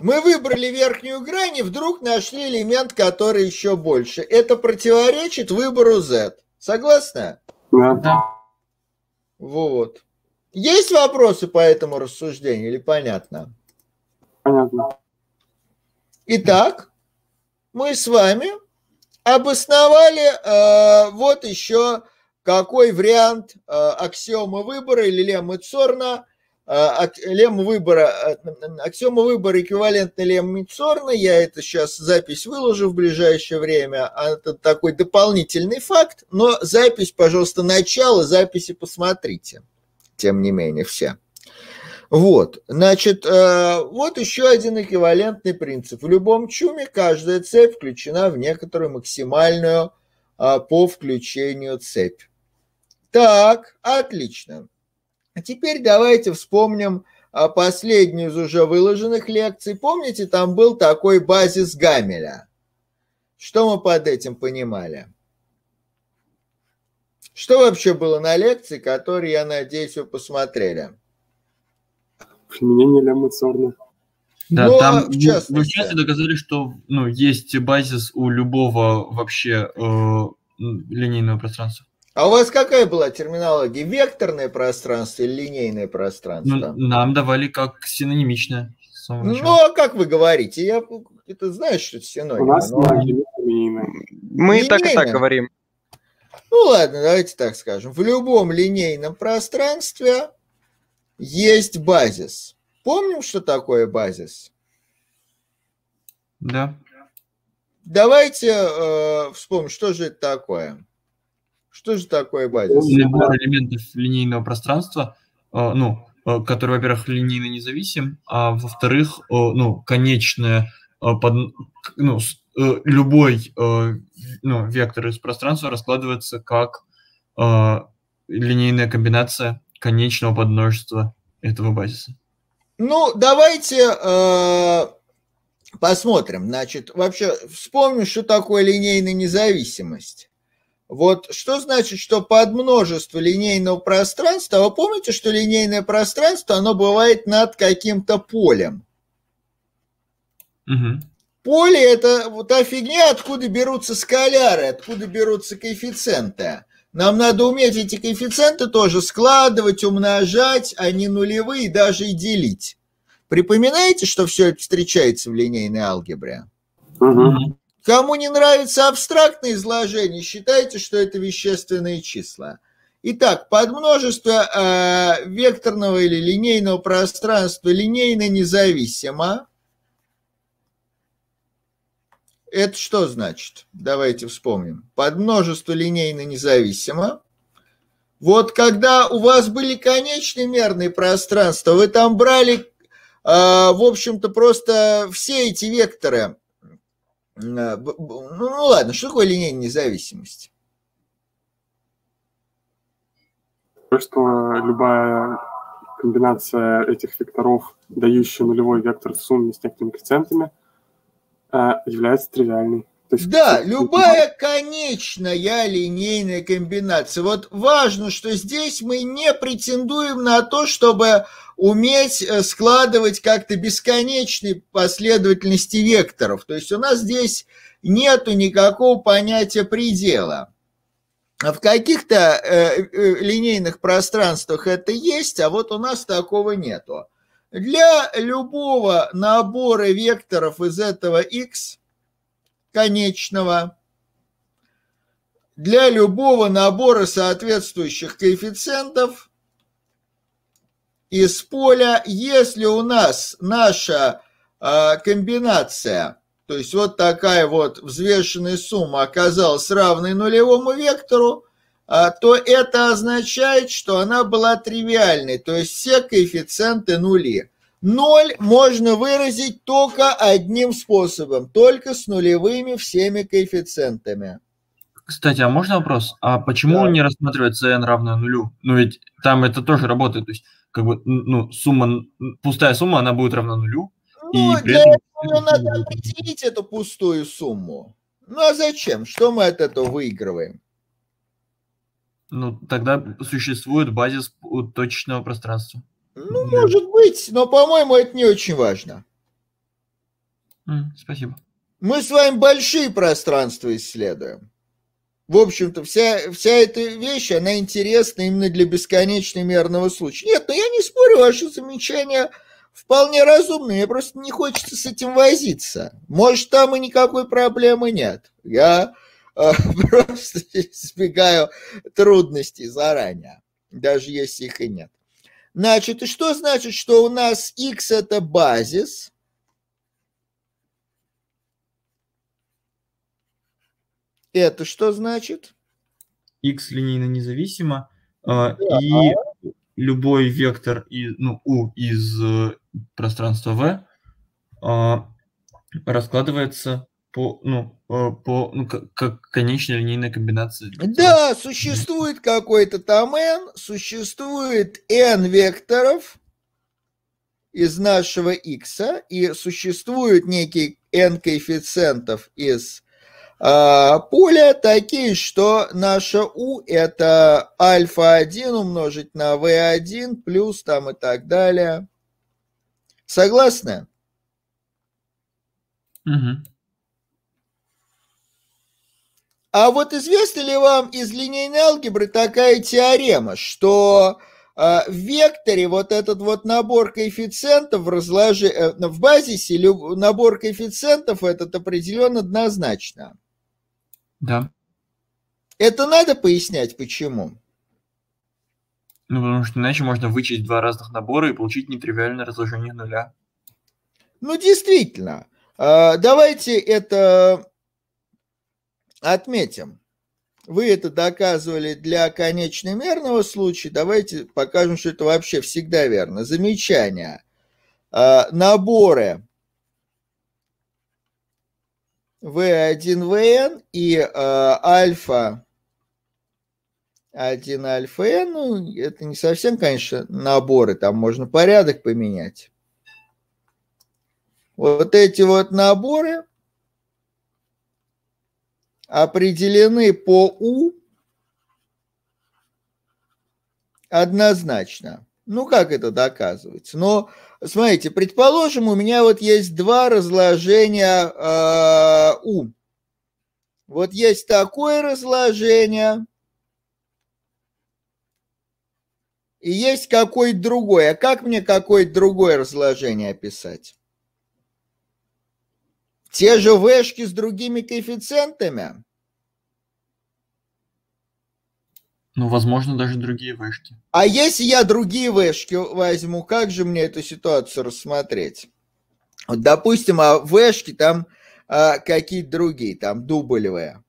Мы выбрали верхнюю грань и вдруг нашли элемент, который еще больше. Это противоречит выбору Z. Согласна? Да. Вот. Есть вопросы по этому рассуждению или понятно? Понятно. Итак, мы с вами обосновали э, вот еще какой вариант э, аксиомы выбора или леммы Цорна. Э, лемма выбора, э, аксиома выбора эквивалентна лемме Цорна. Я это сейчас запись выложу в ближайшее время. А это такой дополнительный факт, но запись, пожалуйста, начало записи посмотрите. Тем не менее, все. Вот, значит, э, вот еще один эквивалентный принцип. В любом чуме каждая цепь включена в некоторую максимальную э, по включению цепь. Так, отлично. А теперь давайте вспомним э, последнюю из уже выложенных лекций. Помните, там был такой базис Гамеля. Что мы под этим понимали? Что вообще было на лекции, которые, я надеюсь, вы посмотрели? применение леммы Цорна. Да, Но, ну, там а в частности... вы в доказали, что ну, есть базис у любого вообще э, линейного пространства. А у вас какая была терминология? Векторное пространство или линейное пространство? Ну, нам давали как синонимичное. Ну, а как вы говорите? Я это знаю, что это синоним. У нас но... Мы линейное? так и так говорим. Ну ладно, давайте так скажем. В любом линейном пространстве есть базис. Помним, что такое базис? Да. Давайте э, вспомним, что же это такое. Что же такое базис? Набор элементов линейного пространства, э, ну, э, который, во-первых, линейно независим, а во-вторых, э, ну, конечное, э, под, ну, с, э, любой э, ну, вектор из пространства раскладывается как э, линейная комбинация конечного подмножества этого базиса? Ну, давайте э, посмотрим. Значит, вообще вспомним, что такое линейная независимость. Вот что значит, что подмножество линейного пространства, а вы помните, что линейное пространство, оно бывает над каким-то полем. Угу. Поле – это вот та фигня, откуда берутся скаляры, откуда берутся коэффициенты. Нам надо уметь эти коэффициенты тоже складывать, умножать, а не нулевые, даже и делить. Припоминаете, что все это встречается в линейной алгебре? Угу. Кому не нравится абстрактное изложение, считайте, что это вещественные числа. Итак, подмножество э, векторного или линейного пространства линейно независимо это что значит? Давайте вспомним. Подмножество линейно независимо. Вот когда у вас были конечные мерные пространства, вы там брали, а, в общем-то, просто все эти векторы. А, ну, ну ладно, что такое линейная независимость? То, что любая комбинация этих векторов, дающая нулевой вектор в сумме с некоторыми коэффициентами – а является тривиальной. То есть, да, любая конечная линейная комбинация. Вот важно, что здесь мы не претендуем на то, чтобы уметь э, складывать как-то бесконечные последовательности векторов. То есть у нас здесь нету никакого понятия предела. А в каких-то э, э, линейных пространствах это есть, а вот у нас такого нету. Для любого набора векторов из этого x конечного, для любого набора соответствующих коэффициентов из поля, если у нас наша а, комбинация, то есть вот такая вот взвешенная сумма оказалась равной нулевому вектору, а, то это означает, что она была тривиальной, то есть все коэффициенты нули. Ноль можно выразить только одним способом, только с нулевыми всеми коэффициентами. Кстати, а можно вопрос? А почему да. не рассматривает n равную нулю? Ну ведь там это тоже работает, то есть как бы ну сумма пустая сумма она будет равна нулю. Ну и для этом... этого надо определить эту пустую сумму. Ну а зачем? Что мы от этого выигрываем? Ну, тогда существует базис точечного пространства. Ну, Нет. может быть, но, по-моему, это не очень важно. Mm, спасибо. Мы с вами большие пространства исследуем. В общем-то, вся, вся эта вещь, она интересна именно для бесконечно мерного случая. Нет, но ну, я не спорю, ваши замечания вполне разумные, мне просто не хочется с этим возиться. Может, там и никакой проблемы нет. Я Э, просто избегаю трудностей заранее, даже если их и нет. Значит, и что значит, что у нас x это базис – Это что значит? X линейно независимо. Э, да. И любой вектор ну, из, ну, U из пространства V э, раскладывается по, ну, э, по, ну, как, конечная линейная комбинация. Да, существует какой-то там n, существует n векторов из нашего x, и существует некий n коэффициентов из а, поля, такие, что наша u это альфа-1 умножить на v1 плюс там и так далее. Согласны? Угу. А вот известна ли вам из линейной алгебры такая теорема, что э, в векторе вот этот вот набор коэффициентов в, разложи... Э, в базисе, набор коэффициентов этот определен однозначно? Да. Это надо пояснять, почему? Ну, потому что иначе можно вычесть два разных набора и получить нетривиальное разложение нуля. Ну, действительно. А, давайте это Отметим. Вы это доказывали для конечномерного случая. Давайте покажем, что это вообще всегда верно. Замечание. А, наборы V1VN и а, альфа 1 альфа n, ну, это не совсем, конечно, наборы, там можно порядок поменять. Вот эти вот наборы определены по У однозначно. Ну, как это доказывается? Но, смотрите, предположим, у меня вот есть два разложения э, У. Вот есть такое разложение, и есть какое-то другое. А как мне какое-то другое разложение описать? Те же вышки с другими коэффициентами? Ну, возможно, даже другие вышки. А если я другие вышки возьму, как же мне эту ситуацию рассмотреть? Вот, допустим, а вышки там а, какие-то другие, там дублевые.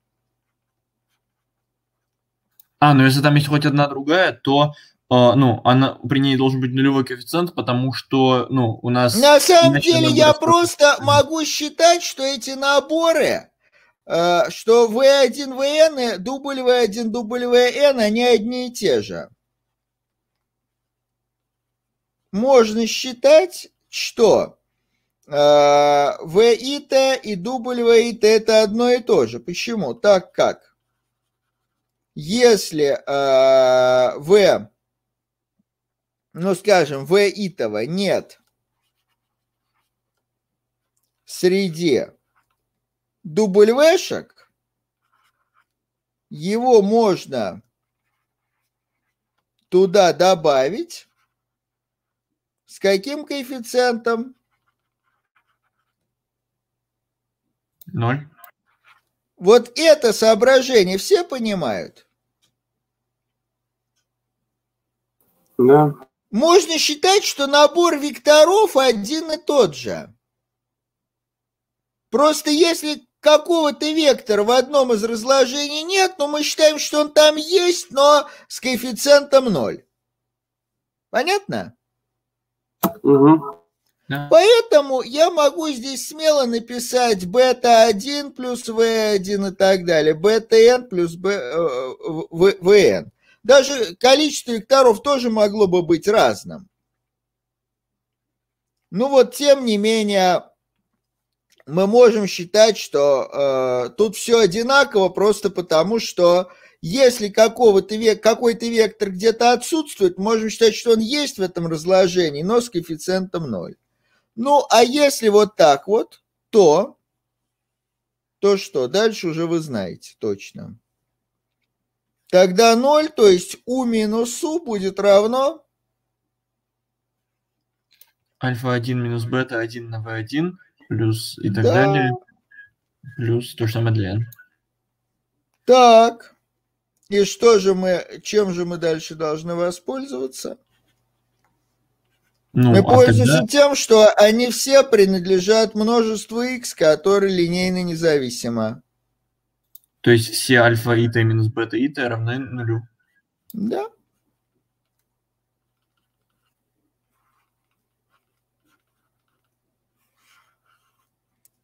А, ну если там есть хоть одна другая, то а, ну, она, при ней должен быть нулевой коэффициент, потому что, ну, у нас... На самом деле я просто могу считать, что эти наборы, э, что V1, VN, W1, WN, они одни и те же. Можно считать, что э, VIT и WIT это одно и то же. Почему? Так как если э, V ну скажем, в итого нет среди дубльвешек, его можно туда добавить с каким коэффициентом? Ноль. Вот это соображение все понимают? Да. Можно считать, что набор векторов один и тот же. Просто если какого-то вектора в одном из разложений нет, но ну, мы считаем, что он там есть, но с коэффициентом 0. Понятно? Угу. Да. Поэтому я могу здесь смело написать бета-1 плюс v1 и так далее, бета-n плюс v, vn. Э, даже количество векторов тоже могло бы быть разным. Ну вот, тем не менее, мы можем считать, что э, тут все одинаково, просто потому что если какого-то век, какой-то вектор где-то отсутствует, можем считать, что он есть в этом разложении, но с коэффициентом 0. Ну, а если вот так вот, то, то что? Дальше уже вы знаете точно. Тогда 0, то есть у минус у будет равно... Альфа-1 минус бета-1 на v1 плюс и так да. далее. Плюс то же самое для n. Так. И что же мы, чем же мы дальше должны воспользоваться? Ну, мы а пользуемся тогда... тем, что они все принадлежат множеству x, которые линейно независимо. То есть все альфа ита минус бета ита равны нулю. Да.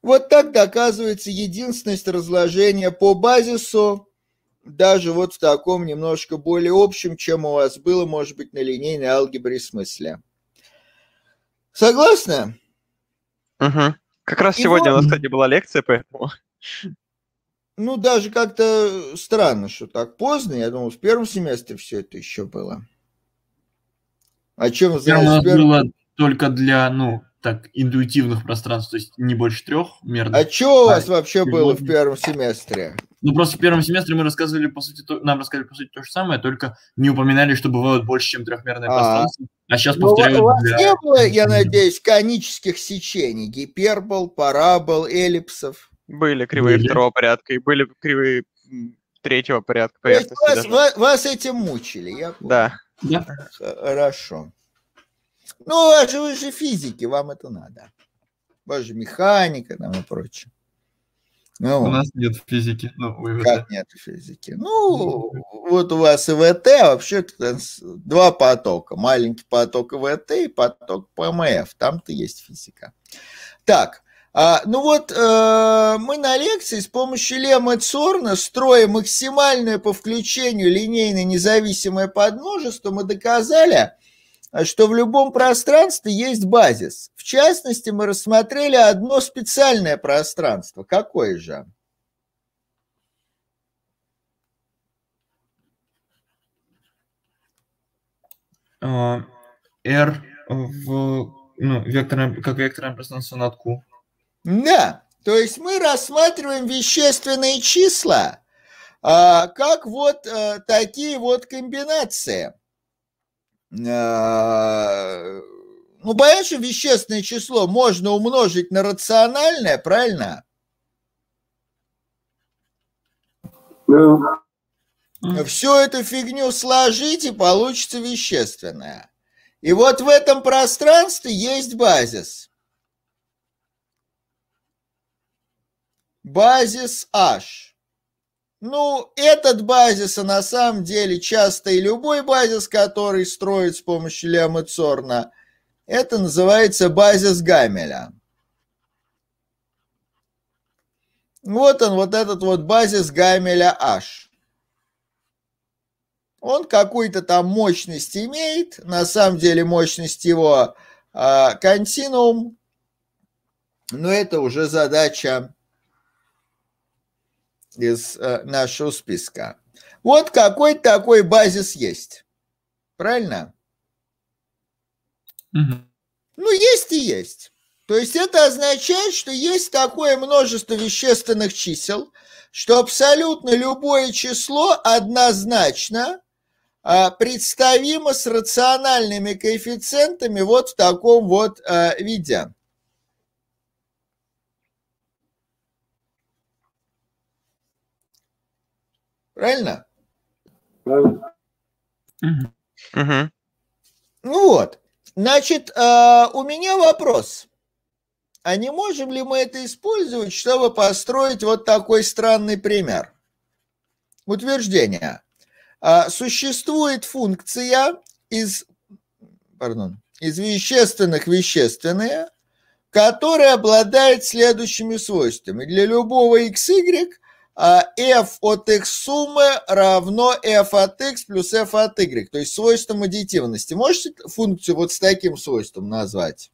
Вот так доказывается единственность разложения по базису, даже вот в таком немножко более общем, чем у вас было, может быть, на линейной алгебре смысле. Согласны? Угу. Как раз И сегодня вот... у нас, кстати, была лекция, поэтому ну, даже как-то странно, что так поздно. Я думал, в первом семестре все это еще было. О чем знаешь? Первое было только для, ну, так, интуитивных пространств, то есть не больше трех мерных. А что у вас а, вообще сегодня... было в первом семестре? Ну, просто в первом семестре мы рассказывали, по сути, то, нам рассказали, по сути, то же самое, только не упоминали, что бывают больше, чем трехмерное а -а пространство. А сейчас ну, повторяю. У вас для... не было, я надеюсь, конических сечений, гипербол, парабол, эллипсов? Были кривые были. второго порядка и были кривые третьего порядка поверхности. Вас, даже. вас, вас этим мучили, я помню. Да. да. Хорошо. Ну, а же вы же физики, вам это надо. У вас же механика там и прочее. Ну, у нас нет физики. Ну, как нет физики? Ну, вот у вас ИВТ, а вообще два потока. Маленький поток ИВТ и поток ПМФ. Эм Там-то есть физика. Так, а, ну вот, э, мы на лекции с помощью лемма Цорна, строим максимальное по включению линейное независимое подмножество, мы доказали, э, что в любом пространстве есть базис. В частности, мы рассмотрели одно специальное пространство. Какое же? А, R в ну, векторное, как векторное пространство над Q. Да, то есть мы рассматриваем вещественные числа а, как вот а, такие вот комбинации. А, ну, понятно, что вещественное число можно умножить на рациональное, правильно? Да. Всю эту фигню сложить и получится вещественное. И вот в этом пространстве есть базис – базис H. Ну, этот базис, а на самом деле часто и любой базис, который строит с помощью Лема Цорна, это называется базис Гамеля. Вот он, вот этот вот базис Гамеля H. Он какую-то там мощность имеет, на самом деле мощность его а, континуум, но это уже задача из э, нашего списка. Вот какой такой базис есть. Правильно? Угу. Ну, есть и есть. То есть это означает, что есть такое множество вещественных чисел, что абсолютно любое число однозначно а, представимо с рациональными коэффициентами вот в таком вот э, виде. Правильно? Правильно. Угу. Ну вот. Значит, э, у меня вопрос. А не можем ли мы это использовать, чтобы построить вот такой странный пример? Утверждение. А, существует функция из, pardon, из вещественных вещественные, которая обладает следующими свойствами. Для любого xy а, f от x суммы равно f от x плюс f от y, то есть свойством аддитивности. Можете функцию вот с таким свойством назвать?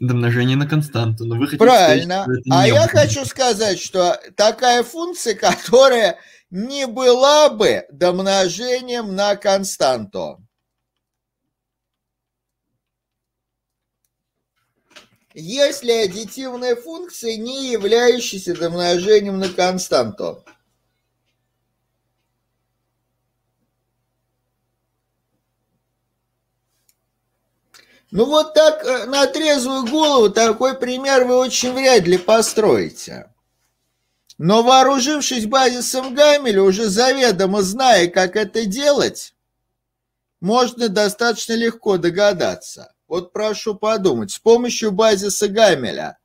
Домножение на константу, но вы хотите Правильно. Сказать, а я хочу сказать, что такая функция, которая не была бы домножением на константу. если аддитивная функция, не являющаяся домножением на константу. Ну вот так э, на трезвую голову такой пример вы очень вряд ли построите. Но вооружившись базисом Гамеля, уже заведомо зная, как это делать, можно достаточно легко догадаться. Вот прошу подумать, с помощью базиса Гамеля.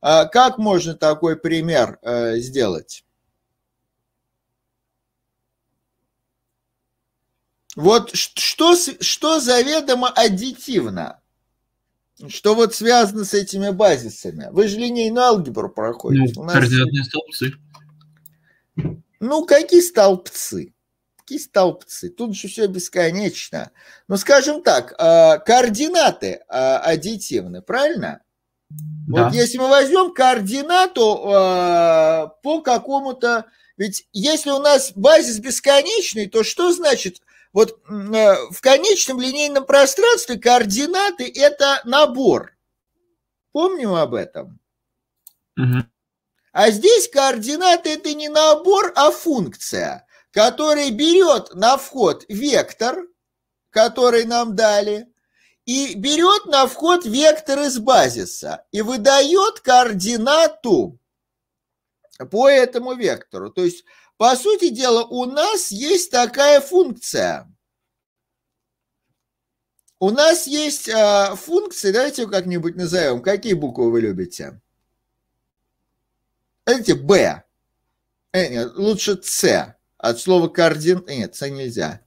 А как можно такой пример э, сделать? Вот что, что заведомо аддитивно, что вот связано с этими базисами. Вы же линейную алгебру проходите. Ну, нас... столбцы. Ну, какие столбцы? какие столбцы, тут же все бесконечно. Но ну, скажем так, а, координаты а, аддитивны, правильно? Да. Вот если мы возьмем координату а, по какому-то... Ведь если у нас базис бесконечный, то что значит... Вот э, в конечном линейном пространстве координаты – это набор. Помним об этом? Угу. А здесь координаты – это не набор, а функция который берет на вход вектор, который нам дали, и берет на вход вектор из базиса и выдает координату по этому вектору. То есть, по сути дела, у нас есть такая функция. У нас есть э, функции, давайте ее как-нибудь назовем. Какие буквы вы любите? Эти Б. Э, нет, лучше С. От слова координ... Нет, С нельзя.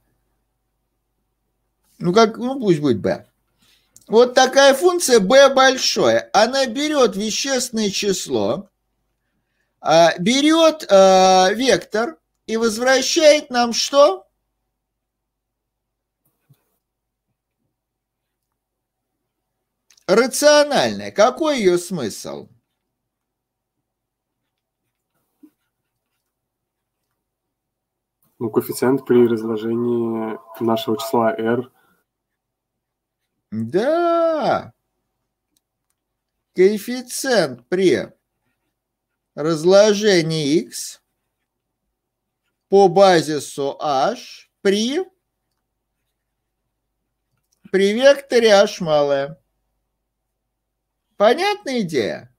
Ну, как, ну пусть будет b. Вот такая функция B большое. Она берет вещественное число, а, берет э, вектор и возвращает нам что? Рациональное. Какой ее смысл? ну, коэффициент при разложении нашего числа r. Да! Коэффициент при разложении x по базису h при, при векторе h малое. Понятная идея?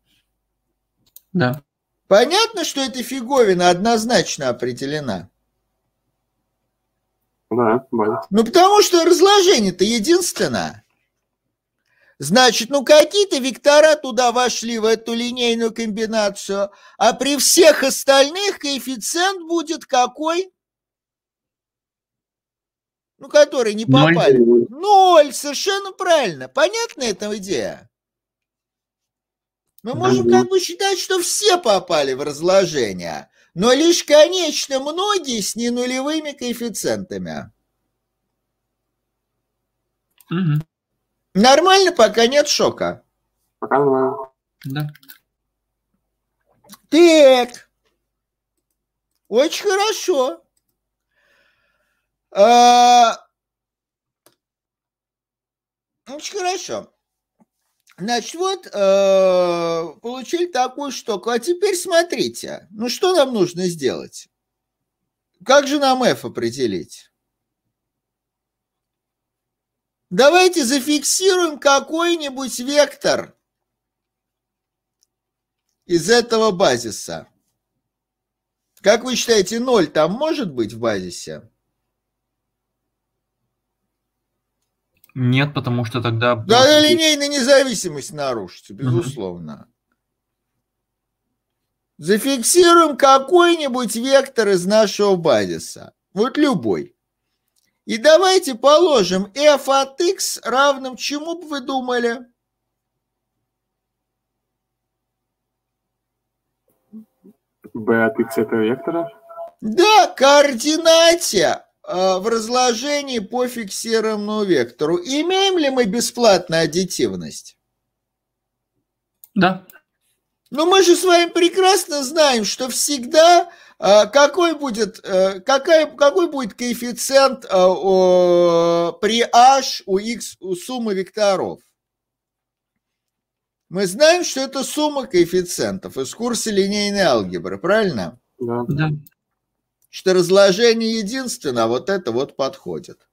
Да. Понятно, что эта фиговина однозначно определена. Да, болит. Ну, потому что разложение-то единственное. Значит, ну какие-то вектора туда вошли, в эту линейную комбинацию, а при всех остальных коэффициент будет какой? Ну, который не попали. Ноль, совершенно правильно. Понятна эта идея? Мы можем как бы считать, что все попали в разложение но лишь конечно многие с ненулевыми коэффициентами. Угу. Нормально, пока нет шока. Пока Да. Так. Очень хорошо. А... Очень хорошо. Значит, вот э, получили такую штуку. А теперь смотрите, ну что нам нужно сделать? Как же нам F определить? Давайте зафиксируем какой-нибудь вектор из этого базиса. Как вы считаете, 0 там может быть в базисе? Нет, потому что тогда... Да, просто... линейная независимость нарушится, безусловно. Угу. Зафиксируем какой-нибудь вектор из нашего базиса. Вот любой. И давайте положим f от x равным чему бы вы думали? b от x этого вектора? Да, координате а, в разложении по фиксированному вектору. Имеем ли мы бесплатную аддитивность? Да. Но ну, мы же с вами прекрасно знаем, что всегда а, какой будет, э, какая, какой будет коэффициент а, при h у x у суммы векторов. Мы знаем, что это сумма коэффициентов из курса линейной алгебры, правильно? Да что разложение единственно вот это вот подходит.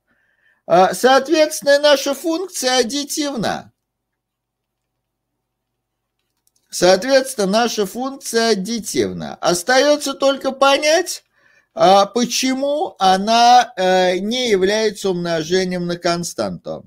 А, соответственно, наша функция аддитивна. Соответственно, наша функция аддитивна. Остается только понять, а, почему она э, не является умножением на константу.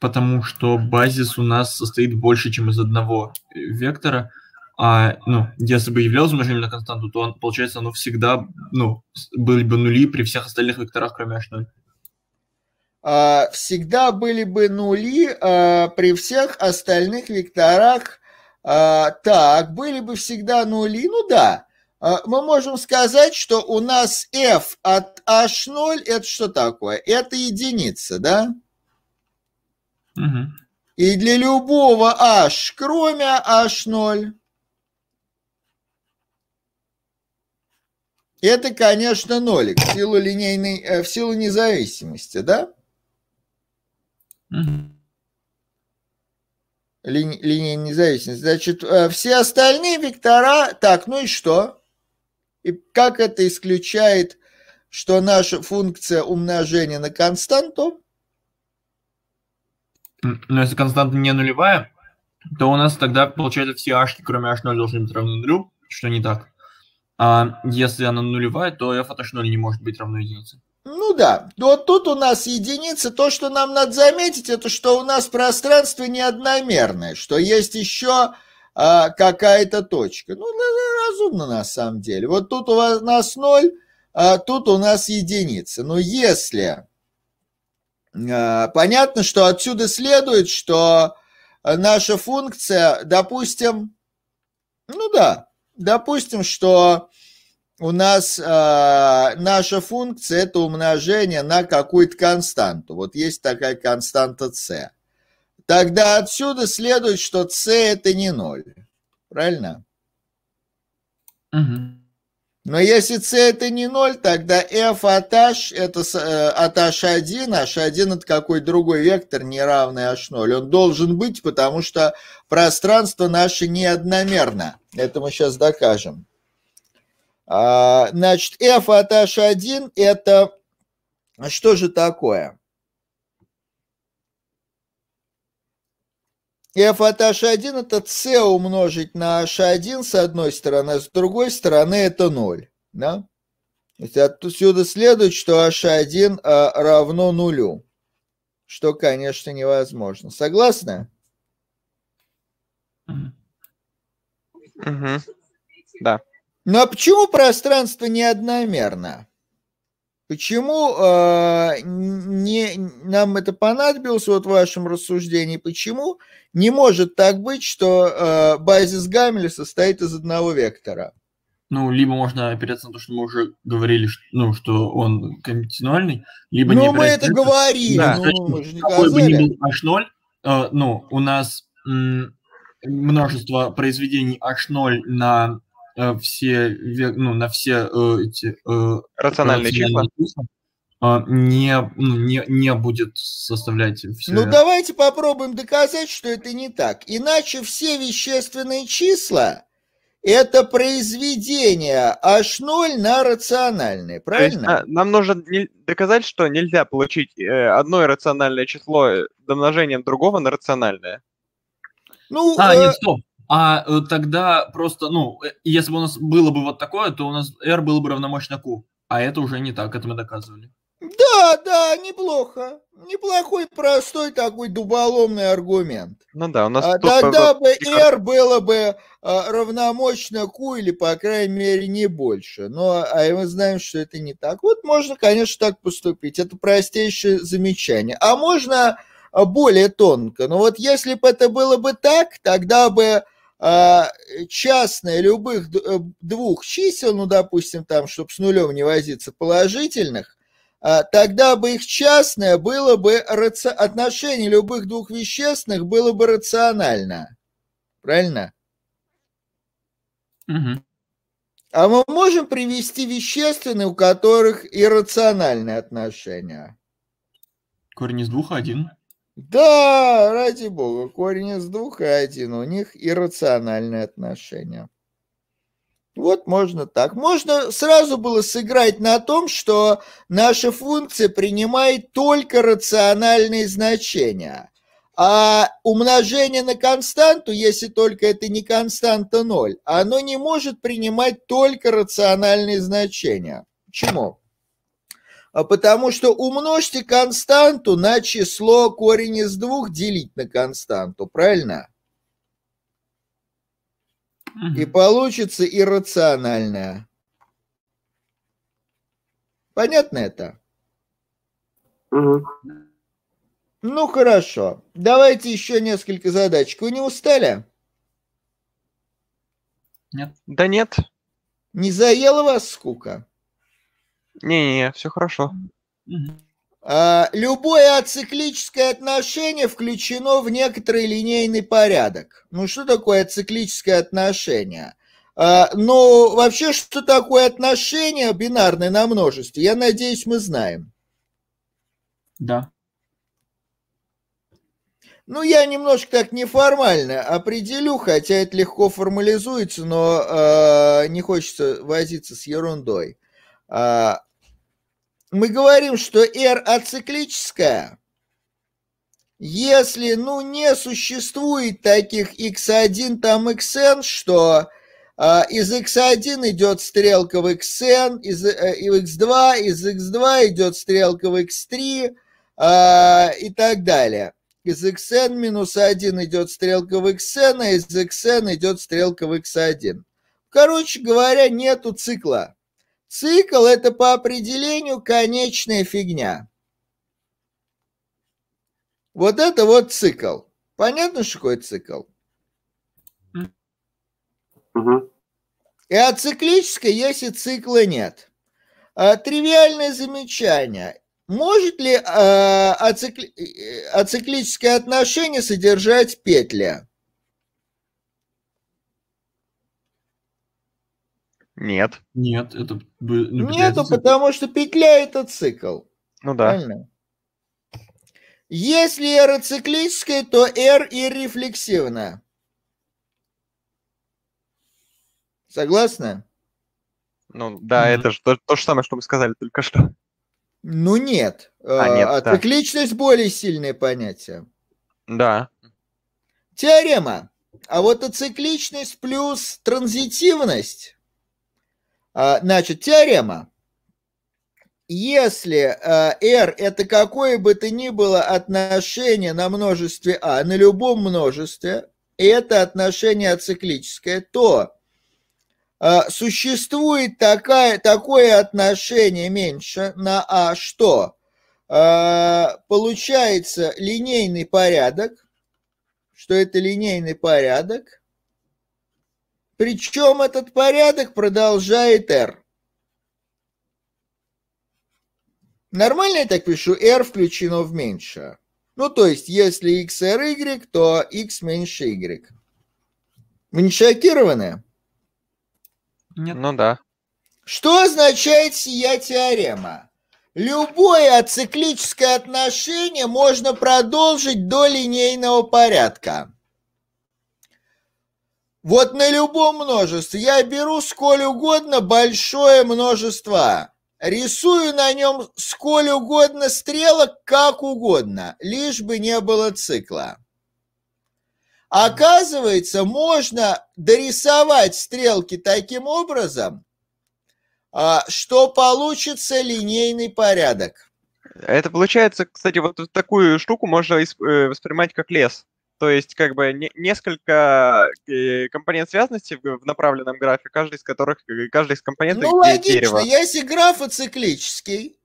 Потому что базис у нас состоит больше, чем из одного вектора – а ну, если бы являлось умножением на константу, то он, получается оно всегда ну, были бы нули при всех остальных векторах, кроме h0. А, всегда были бы нули а, при всех остальных векторах. А, так, были бы всегда нули, ну да. мы можем сказать, что у нас f от h0 это что такое? Это единица, да? Угу. И для любого h, кроме h0, это, конечно, нолик в силу линейной, э, в силу независимости, да? Угу. линейная независимость. Значит, э, все остальные вектора, так, ну и что? И как это исключает, что наша функция умножения на константу? Но ну, если константа не нулевая, то у нас тогда, получается, все h, кроме h0, должны быть равны нулю, что не так. А если она нулевая, то f от h 0 не может быть равно единице. Ну да, вот тут у нас единица. То, что нам надо заметить, это что у нас пространство неодномерное, что есть еще а, какая-то точка. Ну, разумно на самом деле. Вот тут у вас, нас ноль, а тут у нас единица. Но если... А, понятно, что отсюда следует, что наша функция, допустим, ну да, допустим, что у нас э, наша функция это умножение на какую-то константу. Вот есть такая константа c. Тогда отсюда следует, что c это не ноль. Правильно? Угу. Но если c это не ноль, тогда f от h это от h1, h1 это какой другой вектор, не равный h0. Он должен быть, потому что пространство наше не одномерно. Это мы сейчас докажем. А, значит, f от h1 это а что же такое? f от h1 это c умножить на h1 с одной стороны, с другой стороны это 0. Да? То есть отсюда следует, что h1 а, равно нулю, что, конечно, невозможно. Согласны? Mm-hmm. Угу. Да. Но ну, а почему пространство не одномерно? Почему э, не, нам это понадобилось вот в вашем рассуждении? Почему не может так быть, что э, базис Гамеля состоит из одного вектора? Ну, либо можно опереться на то, что мы уже говорили, что, ну, что он комбинативный, либо ну, не мы это говорили. Да. Ну, мы же не какой бы ни был H0, э, ну, у нас множество произведений H0 на э, все, ну, на все э, эти, э, рациональные, рациональные числа. А, не, ну, не, не будет составлять все. Ну давайте попробуем доказать, что это не так. Иначе все вещественные числа это произведение H0 на рациональные правильно? есть, а, нам нужно доказать, что нельзя получить э, одно иррациональное число домножением другого на рациональное. Ну, а, э... нет, стоп. А э, тогда просто, ну, э, если бы у нас было бы вот такое, то у нас R было бы равномощно Q. А это уже не так, это мы доказывали. Да, да, неплохо. Неплохой, простой такой дуболомный аргумент. Ну да, у нас... А, тогда бы R было бы а, равномощно Q или, по крайней мере, не больше. Но а мы знаем, что это не так. Вот можно, конечно, так поступить. Это простейшее замечание. А можно а, более тонко. Но вот если бы это было бы так, тогда бы а, частные любых э, двух чисел, ну, допустим, там, чтобы с нулем не возиться, положительных, а, тогда бы их частное было бы, раци... отношение любых двух вещественных было бы рационально. Правильно? Угу. А мы можем привести вещественные, у которых иррациональные отношения? Корень из двух один. Да, ради бога, корень из двух и один. У них иррациональные отношения. Вот можно так. Можно сразу было сыграть на том, что наша функция принимает только рациональные значения. А умножение на константу, если только это не константа 0, оно не может принимать только рациональные значения. Почему? А потому что умножьте константу на число корень из двух делить на константу, правильно? И получится иррациональное. Понятно это? Угу. Ну хорошо. Давайте еще несколько задачек. Вы не устали? Нет. Да нет. Не заела вас скука? Не-не-не, все хорошо. А, любое ациклическое отношение включено в некоторый линейный порядок. Ну что такое ациклическое отношение? А, ну вообще, что такое отношение бинарное на множестве? Я надеюсь, мы знаем. Да. Ну, я немножко так неформально определю, хотя это легко формализуется, но э, не хочется возиться с ерундой. Э, мы говорим, что R ациклическая. Если, ну, не существует таких x1 там xn, что э, из x1 идет стрелка в xn, из э, x2, из x2 идет стрелка в x3 э, а, и так далее. Из xn минус 1 идет стрелка в xn, а из xn идет стрелка в x1. Короче говоря, нету цикла. Цикл — это по определению конечная фигня. Вот это вот цикл. Понятно, что такое цикл? Угу. И о циклической, если цикла нет. А, тривиальное замечание. Может ли а, ацикли... ациклическое э, отношение содержать петля? Нет. Нет, это... Ну, Нет, это потому что петля – это цикл. Ну да. Правильно? Если R циклическая, то R и рефлексивна. Согласна? Ну да, mm-hmm. это же то, то же самое, что мы сказали только что. Ну нет. А, нет а, а да. Цикличность более сильное понятие. Да. Теорема. А вот ацикличность плюс транзитивность а, значит, теорема. Если а, R это какое бы то ни было отношение на множестве А, на любом множестве, и это отношение ациклическое, то а, существует такая, такое отношение меньше на А, что получается линейный порядок, что это линейный порядок, причем этот порядок продолжает R. Нормально я так пишу, R включено в меньше. Ну, то есть, если x, r, y, то x меньше y. Вы не шокированы? Нет. Ну да. Что означает сия теорема? Любое ациклическое отношение можно продолжить до линейного порядка. Вот на любом множестве я беру сколь угодно большое множество. Рисую на нем сколь угодно стрелок, как угодно, лишь бы не было цикла. Оказывается, можно дорисовать стрелки таким образом, а, что получится линейный порядок. Это получается, кстати, вот такую штуку можно э, воспринимать как лес. То есть, как бы, не, несколько э, компонент связанности в, в направленном графе, каждый из которых, э, каждый из компонентов Ну, логично, дерево. если граф ациклический,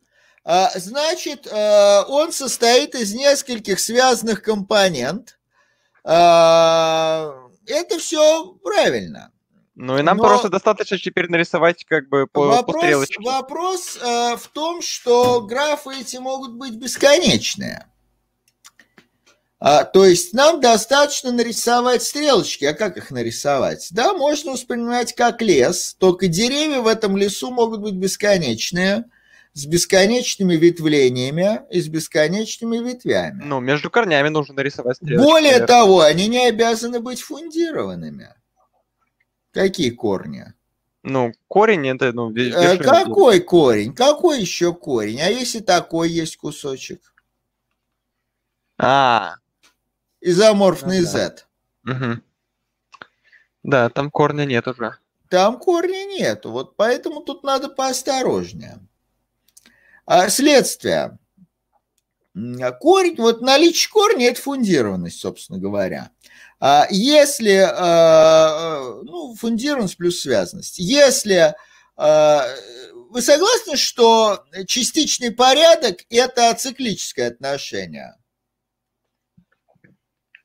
а, значит, э, он состоит из нескольких связанных компонент. А, это все правильно. Ну и нам Но просто достаточно теперь нарисовать как бы по, вопрос, по стрелочке. Вопрос э, в том, что графы эти могут быть бесконечные. А, то есть нам достаточно нарисовать стрелочки. А как их нарисовать? Да, можно воспринимать как лес, только деревья в этом лесу могут быть бесконечные, с бесконечными ветвлениями и с бесконечными ветвями. Ну, между корнями нужно нарисовать стрелочки. Более наверное. того, они не обязаны быть фундированными. Какие корни? Ну, корень это... Ну, э, вершина. Какой корень? Какой еще корень? А если такой есть кусочек? А, изоморфный ну, да. Z. Угу. Да, там корня нет уже. Там корня нету, вот поэтому тут надо поосторожнее. А следствие. Корень, вот наличие корня – это фундированность, собственно говоря. А если, э, э, ну, фундированность плюс связанность. Если э, вы согласны, что частичный порядок – это циклическое отношение?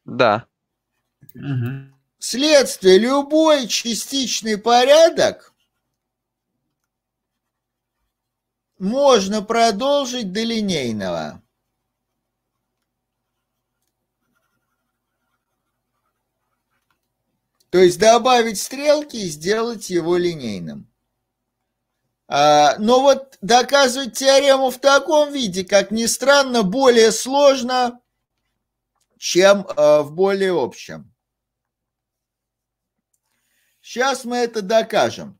Да. Угу. Следствие любой частичный порядок можно продолжить до линейного. То есть добавить стрелки и сделать его линейным. А, но вот доказывать теорему в таком виде, как ни странно, более сложно, чем э, в более общем. Сейчас мы это докажем.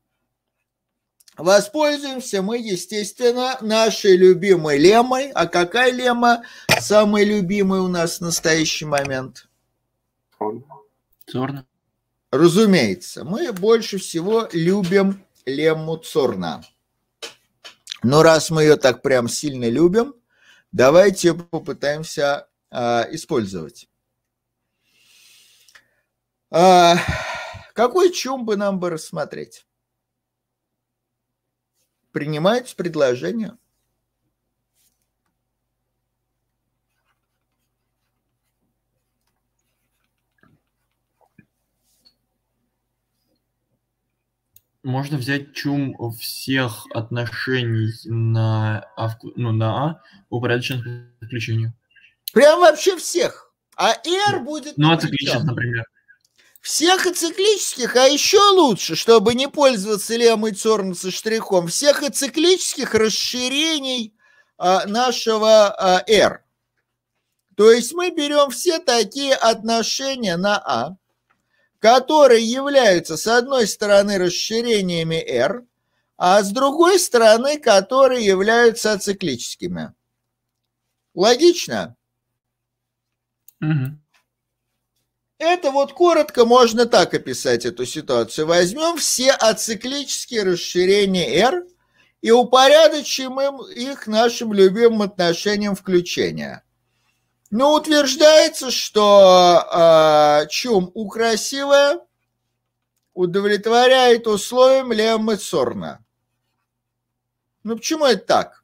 Воспользуемся мы, естественно, нашей любимой лемой. А какая лема самая любимая у нас в настоящий момент? Цорна. Разумеется, мы больше всего любим лемму Цорна. Но раз мы ее так прям сильно любим, давайте попытаемся а, использовать. А, какой чум бы нам бы рассмотреть? Принимаются предложения. Можно взять чум всех отношений на, а, ну, на А по порядочному исключению. Прям вообще всех. А R будет... Ну, а например. Всех ациклических, а еще лучше, чтобы не пользоваться Лем и Цорн со штрихом, всех ациклических расширений а, нашего а, R. То есть мы берем все такие отношения на А, которые являются, с одной стороны, расширениями R, а с другой стороны, которые являются ациклическими. Логично? Это вот коротко можно так описать эту ситуацию. Возьмем все ациклические расширения R и упорядочим им их нашим любимым отношением включения. Но ну, утверждается, что э, чум у красивая удовлетворяет условиям Лео Сорна. Ну почему это так?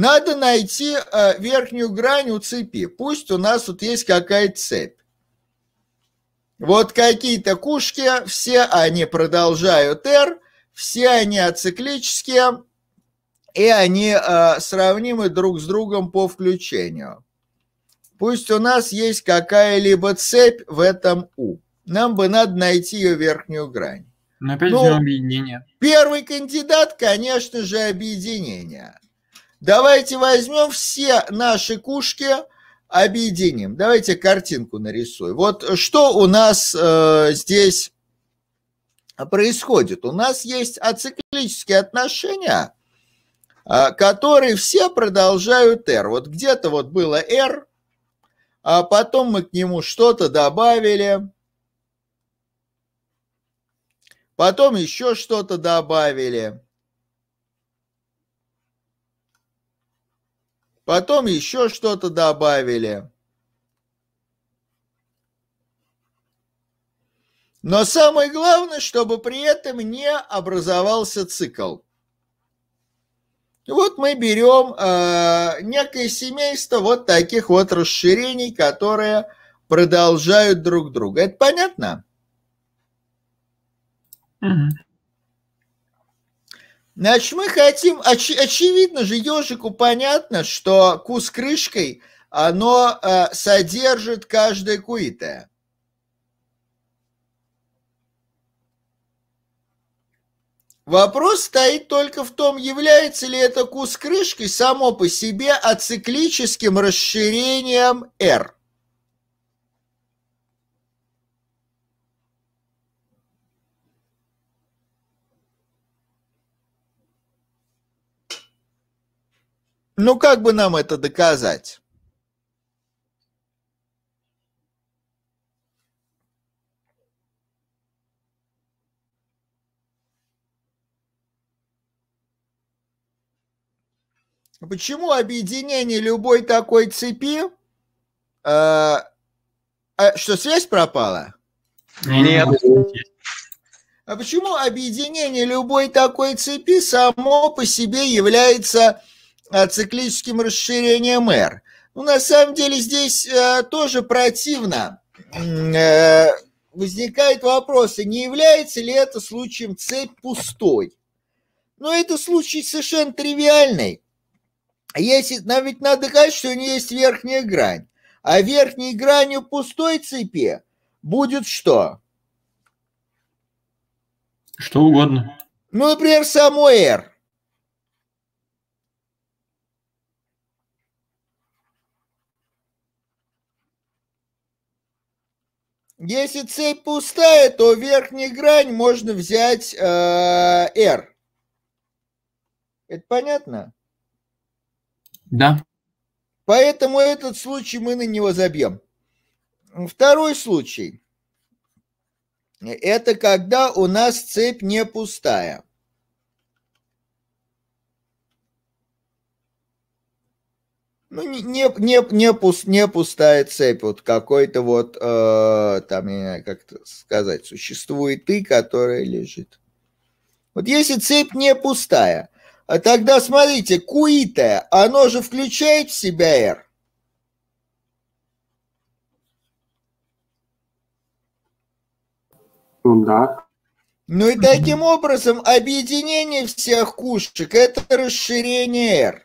Надо найти э, верхнюю грань у цепи. Пусть у нас тут есть какая-то цепь. Вот какие-то кушки, все они продолжают R, все они ациклические, и они э, сравнимы друг с другом по включению. Пусть у нас есть какая-либо цепь в этом U. Нам бы надо найти ее верхнюю грань. Но опять ну, же объединение. Первый кандидат, конечно же, объединение. Давайте возьмем все наши кушки, объединим. Давайте картинку нарисую. Вот что у нас э, здесь происходит. У нас есть ациклические отношения, э, которые все продолжают R. Вот где-то вот было R, а потом мы к нему что-то добавили, потом еще что-то добавили. Потом еще что-то добавили. Но самое главное, чтобы при этом не образовался цикл. Вот мы берем э, некое семейство вот таких вот расширений, которые продолжают друг друга. Это понятно? Ага. Значит, мы хотим, оч, очевидно же, ежику понятно, что кус крышкой оно э, содержит каждое куитое. Вопрос стоит только в том, является ли это кус крышкой само по себе ациклическим расширением R. Ну как бы нам это доказать? Почему объединение любой такой цепи, э, э, что связь пропала? Нет. А почему объединение любой такой цепи само по себе является Э, циклическим расширением R. Ну, на самом деле здесь э, тоже противно. Э, возникает вопрос, а не является ли это случаем цепь пустой? Но ну, это случай совершенно тривиальный. Если, нам ведь надо сказать, что у нее есть верхняя грань. А верхней гранью пустой цепи будет что? Что угодно. Ну, например, само R. Если цепь пустая, то верхнюю грань можно взять э, R. Это понятно? Да. Поэтому этот случай мы на него забьем. Второй случай. Это когда у нас цепь не пустая. ну, не, не, не, пуст, не пустая цепь, вот какой-то вот, э, там, не знаю, как сказать, существует ты, которая лежит. Вот если цепь не пустая, а тогда смотрите, куитая, оно же включает в себя R. Ну да. Ну и таким образом объединение всех кушек – это расширение R.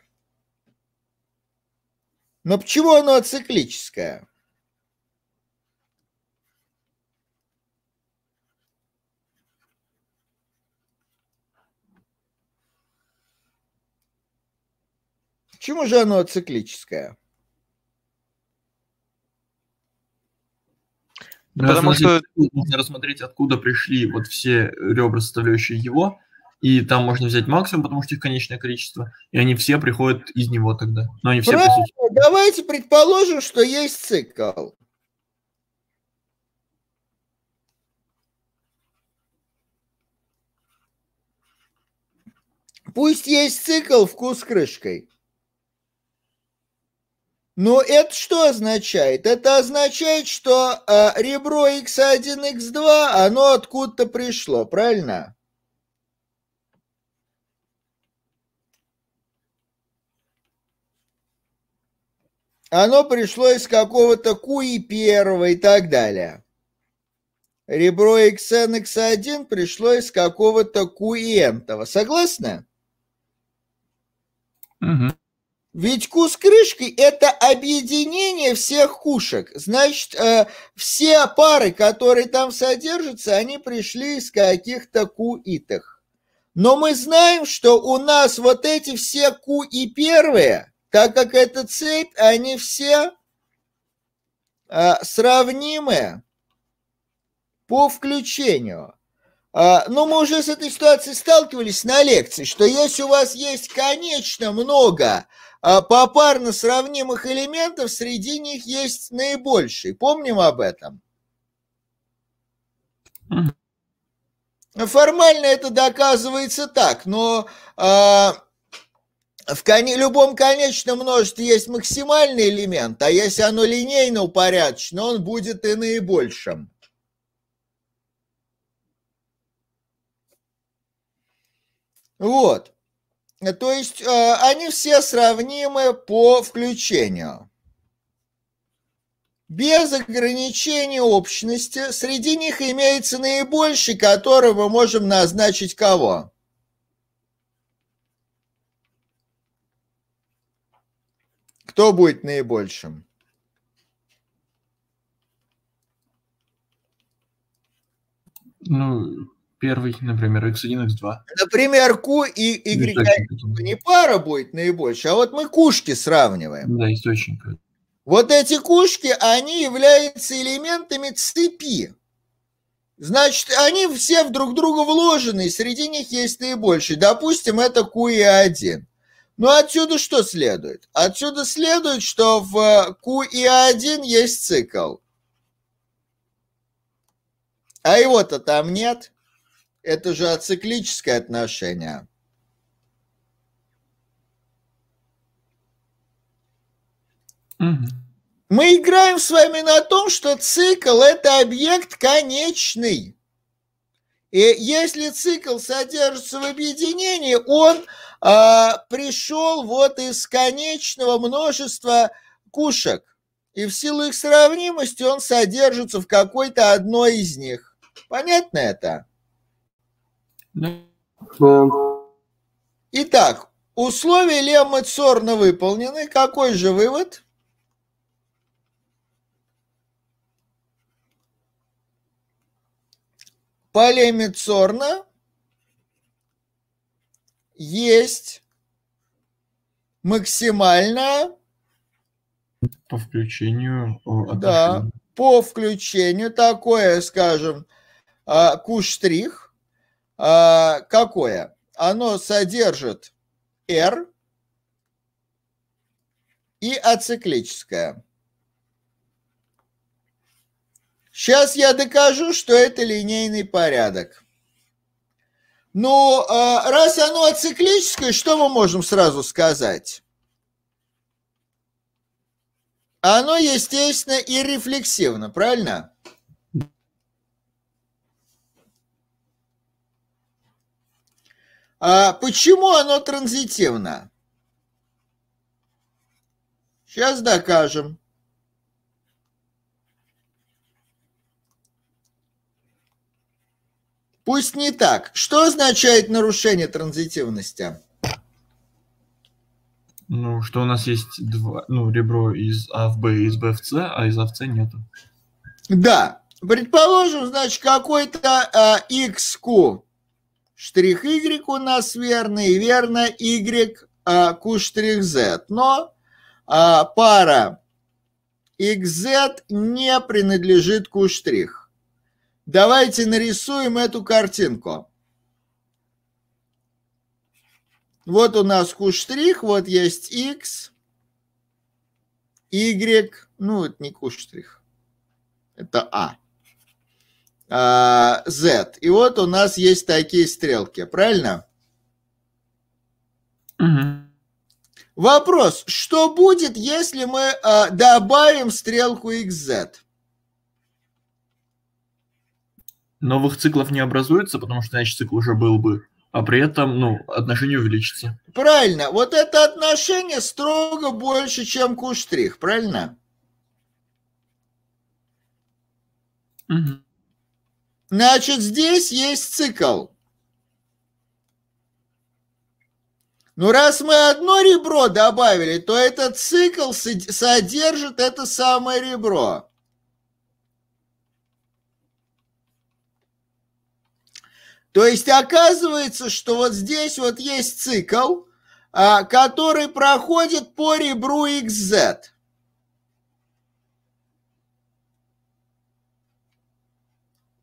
Но почему оно циклическое? Почему же оно циклическое? Потому что... нужно рассмотреть, откуда пришли вот все ребра, составляющие его – и там можно взять максимум, потому что их конечное количество, и они все приходят из него тогда. Но они все Правильно, давайте предположим, что есть цикл. Пусть есть цикл «Вкус крышкой». Но это что означает? Это означает, что э, ребро x1, x2, оно откуда-то пришло, правильно? Оно пришло из какого-то Куи первого и так далее. Ребро xn, x1 пришло из какого-то Куентова. Согласны? Угу. Ведь ку с крышкой – это объединение всех кушек. Значит, э, все пары, которые там содержатся, они пришли из каких-то куитах. Но мы знаем, что у нас вот эти все и первые – так как это цепь, они все а, сравнимы по включению. А, но ну, мы уже с этой ситуацией сталкивались на лекции, что если у вас есть, конечно, много а, попарно сравнимых элементов, среди них есть наибольший. Помним об этом? Формально это доказывается так, но в кон... любом конечном множестве есть максимальный элемент, а если оно линейно упорядочено, он будет и наибольшим. Вот. То есть э, они все сравнимы по включению. Без ограничения общности среди них имеется наибольший, который мы можем назначить кого? Кто будет наибольшим? Ну, первый, например, x1, x2. Например, q и y не пара будет наибольшая, а вот мы кушки сравниваем. Да, источник. Вот эти кушки, они являются элементами цепи. Значит, они все в друг друга вложены, и среди них есть наибольший. Допустим, это q и 1. Ну отсюда что следует? Отсюда следует, что в QE1 э, а есть цикл. А его-то там нет. Это же ациклическое отношение. Угу. Мы играем с вами на том, что цикл – это объект конечный. И если цикл содержится в объединении, он а, пришел вот из конечного множества кушек. И в силу их сравнимости он содержится в какой-то одной из них. Понятно это? Итак, условия Лемма Цорна выполнены. Какой же вывод? цорна есть максимально... По включению. Да, по включению такое, скажем, а, куштрих. А, какое? Оно содержит R и ациклическое. Сейчас я докажу, что это линейный порядок. Ну, а, раз оно ациклическое, что мы можем сразу сказать? Оно, естественно, и рефлексивно, правильно? А почему оно транзитивно? Сейчас докажем. Пусть не так. Что означает нарушение транзитивности? Ну, что у нас есть два, ну, ребро из А в Б и из Б в С, а из А в С нету. Да. Предположим, значит, какой-то а, X, Q, штрих Y у нас верный, верно Y, а, э, Q, штрих Z. Но а, пара XZ не принадлежит Q штрих. Давайте нарисуем эту картинку. Вот у нас Q', вот есть X, Y, ну это не Q', это A, а, Z. А, И вот у нас есть такие стрелки, правильно? Угу. Вопрос, что будет, если мы а, добавим стрелку XZ? новых циклов не образуется, потому что значит цикл уже был бы, а при этом, ну, отношение увеличится. Правильно. Вот это отношение строго больше, чем Q', правильно? Угу. Значит, здесь есть цикл. Ну, раз мы одно ребро добавили, то этот цикл содержит это самое ребро. То есть оказывается, что вот здесь вот есть цикл, а, который проходит по ребру XZ.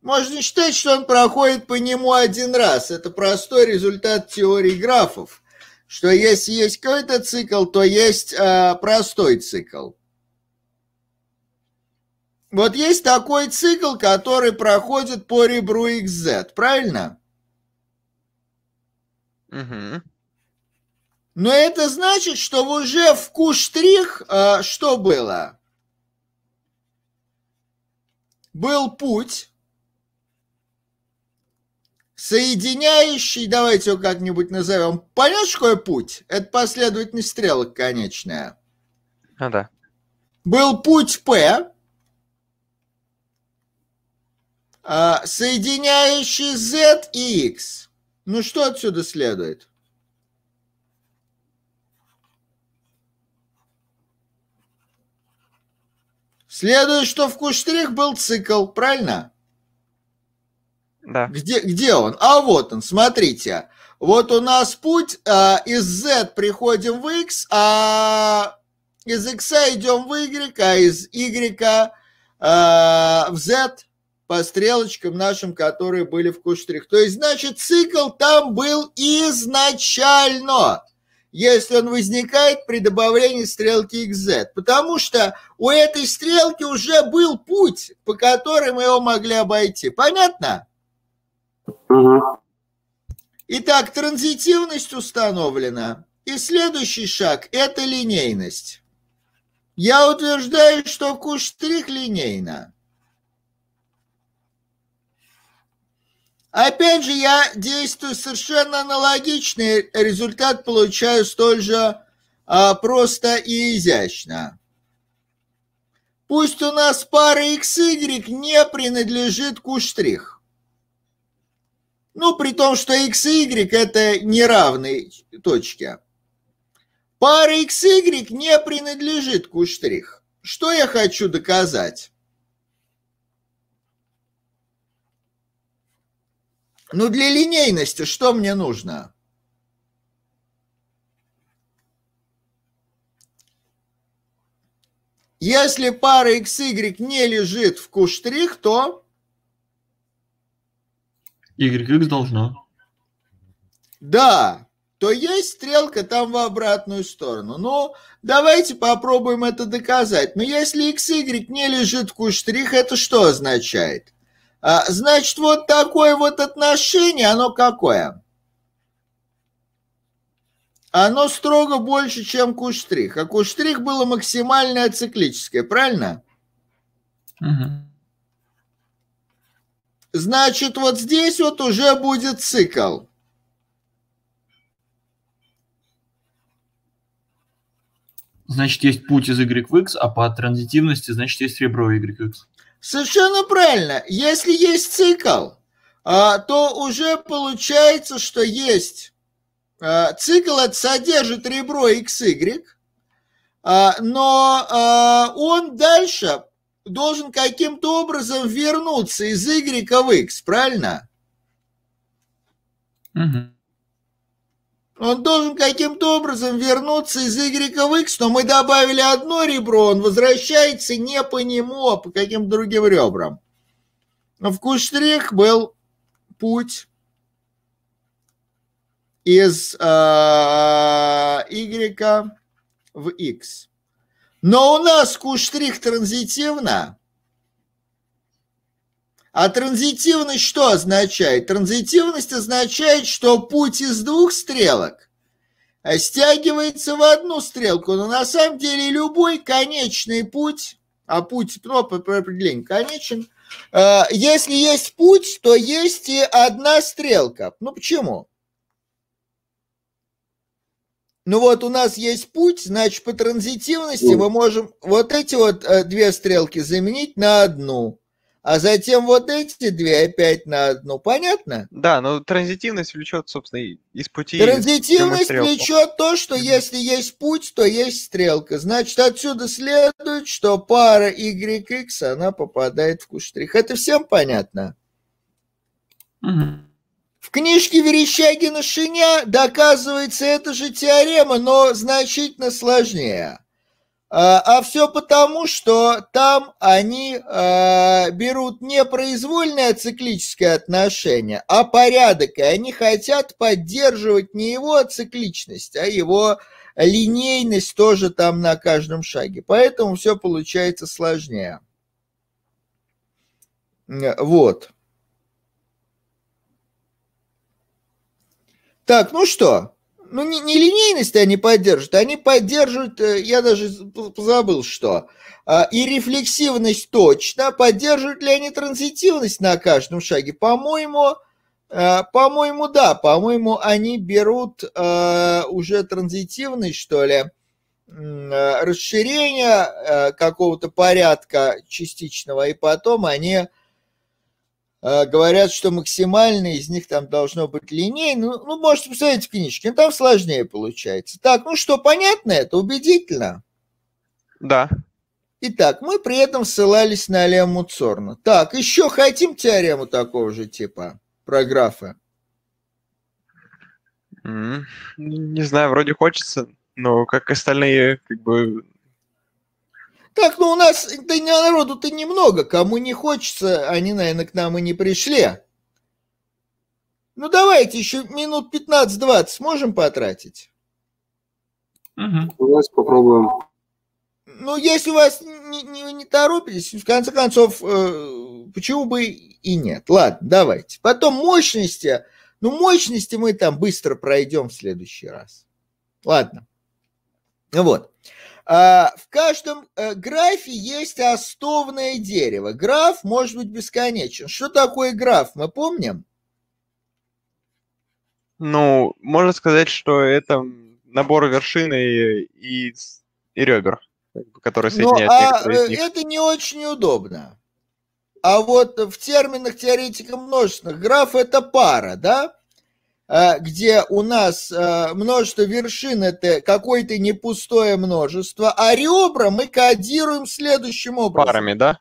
Можно считать, что он проходит по нему один раз. Это простой результат теории графов, что если есть какой-то цикл, то есть э, простой цикл. Вот есть такой цикл, который проходит по ребру XZ, правильно? Угу. Но это значит, что уже в Куштрих э, что было? Был путь, соединяющий, давайте его как-нибудь назовем. Понятно, какой путь? Это последовательность стрелок конечная. А, да. Был путь П, э, соединяющий Z и X. Ну что отсюда следует? Следует, что в Куштрих был цикл, правильно? Да. Где, где он? А вот он, смотрите. Вот у нас путь а, из Z приходим в X, а из X идем в Y, а из Y а, в Z по стрелочкам нашим, которые были в Q'. То есть, значит, цикл там был изначально, если он возникает при добавлении стрелки XZ, потому что у этой стрелки уже был путь, по которому мы его могли обойти. Понятно? Итак, транзитивность установлена. И следующий шаг – это линейность. Я утверждаю, что Q' линейно. Опять же, я действую совершенно аналогично, результат получаю столь же а, просто и изящно. Пусть у нас пара XY не принадлежит q штрих. Ну, при том, что x y это неравные точки. Пара x, y не принадлежит q штрих. Что я хочу доказать? Ну, для линейности что мне нужно? Если пара XY не лежит в Q', то... YX должна. Да, то есть стрелка там в обратную сторону. Ну, давайте попробуем это доказать. Но ну, если XY не лежит в Q', это что означает? А, значит, вот такое вот отношение, оно какое? Оно строго больше, чем Куштрих. А Куштрих было максимальное циклическое, правильно? Угу. Значит, вот здесь вот уже будет цикл. Значит, есть путь из Y в X, а по транзитивности, значит, есть ребро Y в X. Совершенно правильно. Если есть цикл, а, то уже получается, что есть а, цикл, это содержит ребро XY, а, но он дальше должен каким-то образом вернуться из Y в X, правильно? Угу. Он должен каким-то образом вернуться из Y в X, но мы добавили одно ребро, он возвращается не по нему, а по каким-то другим ребрам. Но в Куштрих был путь из э, Y в X. Но у нас Q' транзитивно, а транзитивность что означает? Транзитивность означает, что путь из двух стрелок стягивается в одну стрелку, но на самом деле любой конечный путь, а путь, ну, по определению конечен, э, если есть путь, то есть и одна стрелка. Ну почему? Ну вот у нас есть путь, значит по транзитивности ну. мы можем вот эти вот э, две стрелки заменить на одну а затем вот эти две опять на одну. Понятно? Да, но транзитивность влечет, собственно, из пути. Транзитивность влечет то, что если есть путь, то есть стрелка. Значит, отсюда следует, что пара YX, она попадает в куштрих. Это всем понятно? Угу. В книжке Верещагина-Шиня доказывается эта же теорема, но значительно сложнее. А, а все потому, что там они э, берут не произвольное циклическое отношение, а порядок, и они хотят поддерживать не его цикличность, а его линейность тоже там на каждом шаге. Поэтому все получается сложнее. Вот. Так, ну что, ну, не, не линейность они поддерживают, они э, поддерживают, я даже забыл что, а, и рефлексивность точно, поддерживают ли они транзитивность на каждом шаге? По-моему, э, по-моему, да, по-моему, они берут э, уже транзитивность, что ли, расширение какого-то порядка частичного, и потом они Э, говорят, что максимально из них там должно быть линейно. Ну, ну можете посмотреть в книжке, ну, там сложнее получается. Так, ну что, понятно это? Убедительно? Да. Итак, мы при этом ссылались на лемму Цорна. Так, еще хотим теорему такого же типа про графы? Mm, не знаю, вроде хочется, но как остальные, как бы, так, ну у нас да, народу-то немного, кому не хочется, они, наверное, к нам и не пришли. Ну давайте еще минут 15-20 сможем потратить? Угу. Давайте попробуем. Ну, если у вас не, не, не торопитесь, в конце концов, э, почему бы и нет. Ладно, давайте. Потом мощности. Ну, мощности мы там быстро пройдем в следующий раз. Ладно. Вот. А, в каждом э, графе есть основное дерево. Граф может быть бесконечен. Что такое граф, мы помним? Ну, можно сказать, что это набор вершин и, и, и ребер, которые ну, соединяют ну, а из э, них. Это не очень удобно. А вот в терминах теоретика множественных граф – это пара, да? Э, где у нас э, множество вершин – это какое-то не пустое множество, а ребра мы кодируем следующим образом. Парами, да?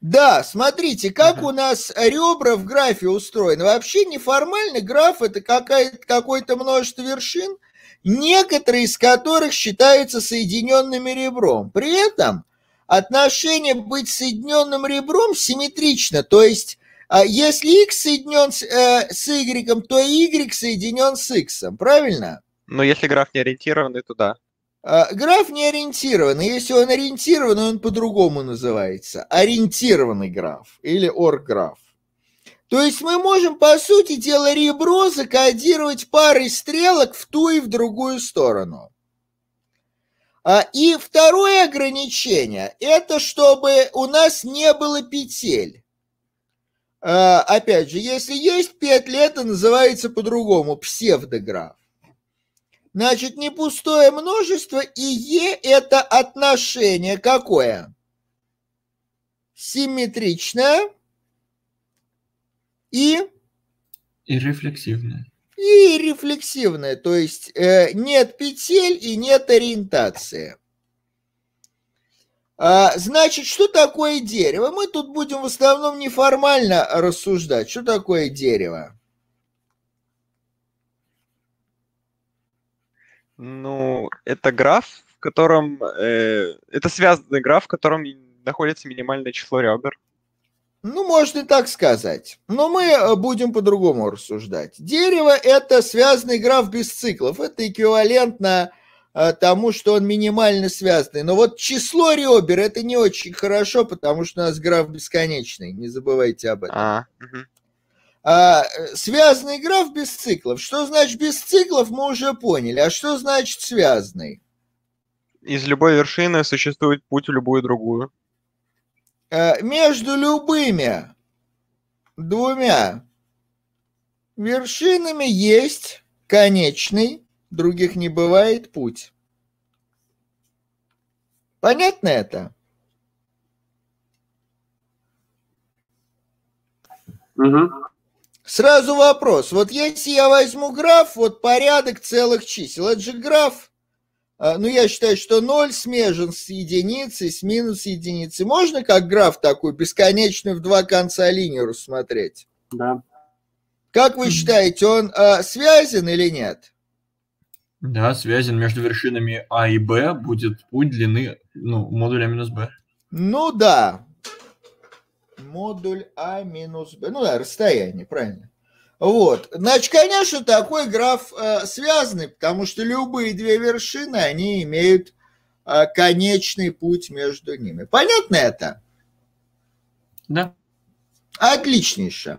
Да, смотрите, как uh-huh. у нас ребра в графе устроены. Вообще неформальный граф – это какое-то множество вершин, некоторые из которых считаются соединенными ребром. При этом отношение быть соединенным ребром симметрично, то есть а если x соединен с, э, с y, то y соединен с x, правильно? Но ну, если граф не ориентированный, то да. А, граф не ориентированный. Если он ориентированный, он по-другому называется. Ориентированный граф или орграф. То есть мы можем, по сути дела, ребро закодировать парой стрелок в ту и в другую сторону. А, и второе ограничение – это чтобы у нас не было петель. Э, опять же, если есть 5 лет, это называется по-другому псевдограф. Значит, не пустое множество, и Е – это отношение какое? Симметричное и… И рефлексивное. И рефлексивное, то есть э, нет петель и нет ориентации. А, значит, что такое дерево? Мы тут будем в основном неформально рассуждать. Что такое дерево? Ну, это граф, в котором... Э, это связанный граф, в котором находится минимальное число ребер. Ну, можно и так сказать. Но мы э, будем по-другому рассуждать. Дерево – это связанный граф без циклов. Это эквивалентно... на а, тому, что он минимально связанный. Но вот число ребер это не очень хорошо, потому что у нас граф бесконечный, не забывайте об этом. А, угу. а, связанный граф без циклов. Что значит без циклов, мы уже поняли. А что значит связанный? Из любой вершины существует путь в любую другую. А, между любыми двумя вершинами есть конечный других не бывает путь. Понятно это? Угу. Сразу вопрос. Вот если я возьму граф, вот порядок целых чисел, это же граф. А, ну, я считаю, что ноль смежен с единицей, с минус единицей. Можно как граф такую бесконечную в два конца линию рассмотреть? Да. Как вы считаете, он э, связан или нет? Да, связен между вершинами А и Б будет путь длины ну, модуля а минус Б. Ну да. Модуль А минус Б. Ну да, расстояние, правильно. Вот. Значит, конечно, такой граф э, связанный, потому что любые две вершины, они имеют э, конечный путь между ними. Понятно это? Да. Отличнейшее.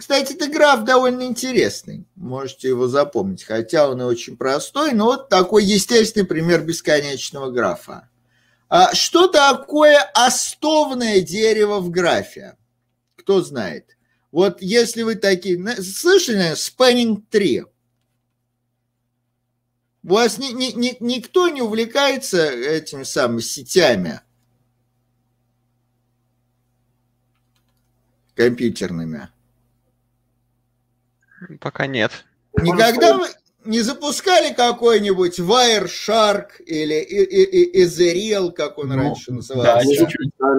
Кстати, это граф довольно интересный, можете его запомнить, хотя он и очень простой, но вот такой естественный пример бесконечного графа. А что такое остовное дерево в графе? Кто знает? Вот если вы такие... Слышали, спэннинг 3? У вас ни, ни, ни, никто не увлекается этими самыми сетями компьютерными? Пока нет. Никогда вы не запускали какой-нибудь Wireshark или Ethereal, как он ну, раньше назывался? Да,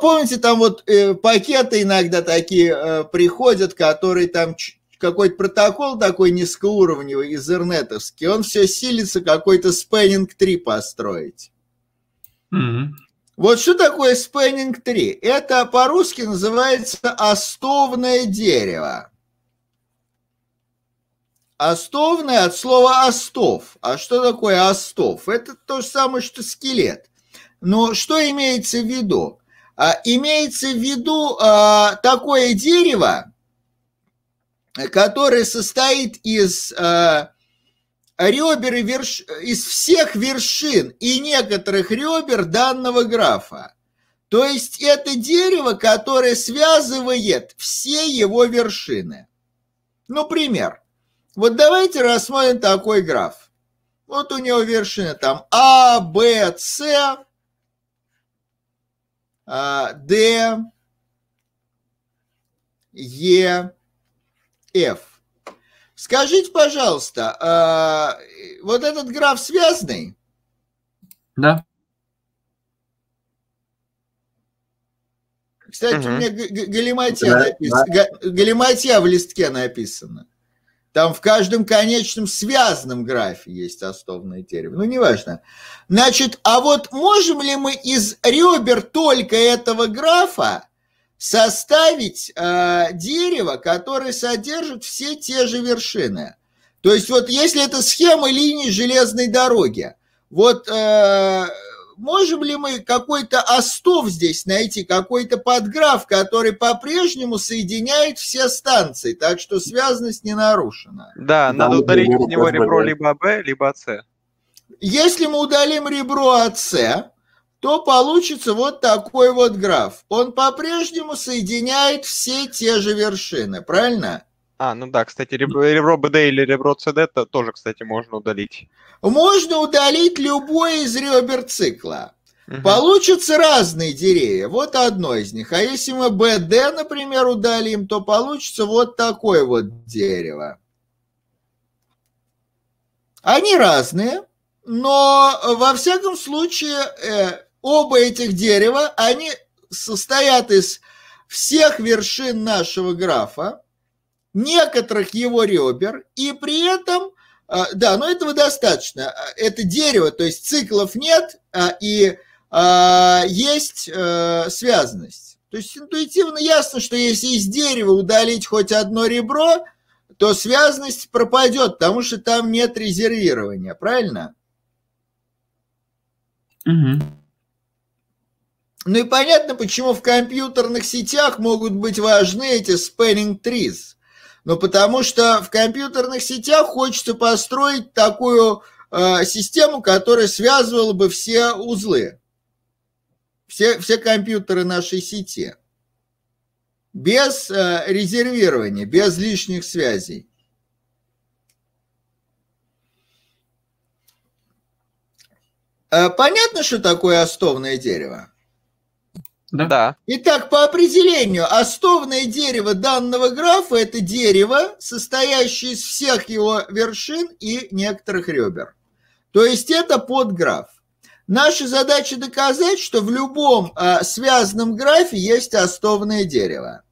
Помните, там вот э, пакеты иногда такие э, приходят, которые там какой-то протокол такой низкоуровневый, изернетовский, он все силится какой-то спеннинг 3 построить. Mm-hmm. Вот что такое спэннинг 3? Это по-русски называется остовное дерево. Остовное от слова остов. А что такое остов? Это то же самое, что скелет. Но что имеется в виду? А, имеется в виду а, такое дерево, которое состоит из а, ребер верш... из всех вершин и некоторых ребер данного графа. То есть это дерево, которое связывает все его вершины. Ну, пример. Вот давайте рассмотрим такой граф. Вот у него вершины там А, Б, С, а, Д, Е, Ф. Скажите, пожалуйста, а, вот этот граф связанный? Да. Кстати, угу. у меня галиматья, да, напис... да. галиматья в листке написана. Там в каждом конечном связанном графе есть основные термины. Ну, неважно. Значит, а вот можем ли мы из ребер только этого графа составить э, дерево, которое содержит все те же вершины. То есть вот если это схема линии железной дороги, вот э, можем ли мы какой-то остов здесь найти, какой-то подграф, который по-прежнему соединяет все станции, так что связанность не нарушена? Да, да надо удалить из него ребро либо Б, а, либо С. Если мы удалим ребро АС, то получится вот такой вот граф. Он по-прежнему соединяет все те же вершины, правильно? А, ну да, кстати, ребро, ребро БД или ребро ЦД -то тоже, кстати, можно удалить. Можно удалить любой из ребер цикла. Угу. Получатся разные деревья, вот одно из них. А если мы БД, например, удалим, то получится вот такое вот дерево. Они разные, но во всяком случае э, Оба этих дерева, они состоят из всех вершин нашего графа, некоторых его ребер, и при этом, а, да, но этого достаточно. А, это дерево, то есть циклов нет, а, и есть э, связанность. То есть интуитивно ясно, что если из дерева удалить хоть одно ребро, то связанность пропадет, потому что там нет резервирования, правильно? Угу. Ну и понятно, почему в компьютерных сетях могут быть важны эти spanning trees. Ну потому что в компьютерных сетях хочется построить такую э, систему, которая связывала бы все узлы, все, все компьютеры нашей сети. Без э, резервирования, без лишних связей. Э, понятно, что такое остовное дерево? Да. да. Итак, по определению, основное дерево данного графа – это дерево, состоящее из всех его вершин и некоторых ребер. То есть это подграф. Наша задача доказать, что в любом а, связанном графе есть остовное дерево.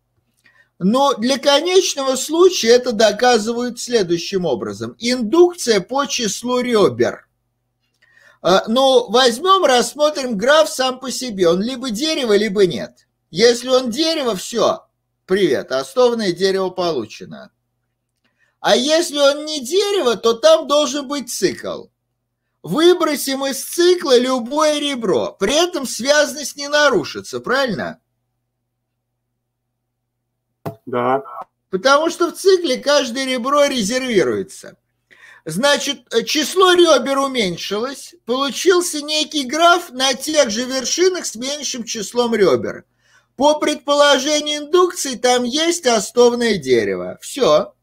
Но для конечного случая это доказывают следующим образом. Индукция по числу ребер – а, ну, возьмем, рассмотрим граф сам по себе. Он либо дерево, либо нет. Если он дерево, все, привет, основное дерево получено. А если он не дерево, то там должен быть цикл. Выбросим из цикла любое ребро, при этом связность не нарушится, правильно? Да. Потому что в цикле каждое ребро резервируется. Значит, э, число ребер уменьшилось, получился некий граф на тех же вершинах с меньшим числом ребер. По предположению индукции, там есть остовное дерево. Все.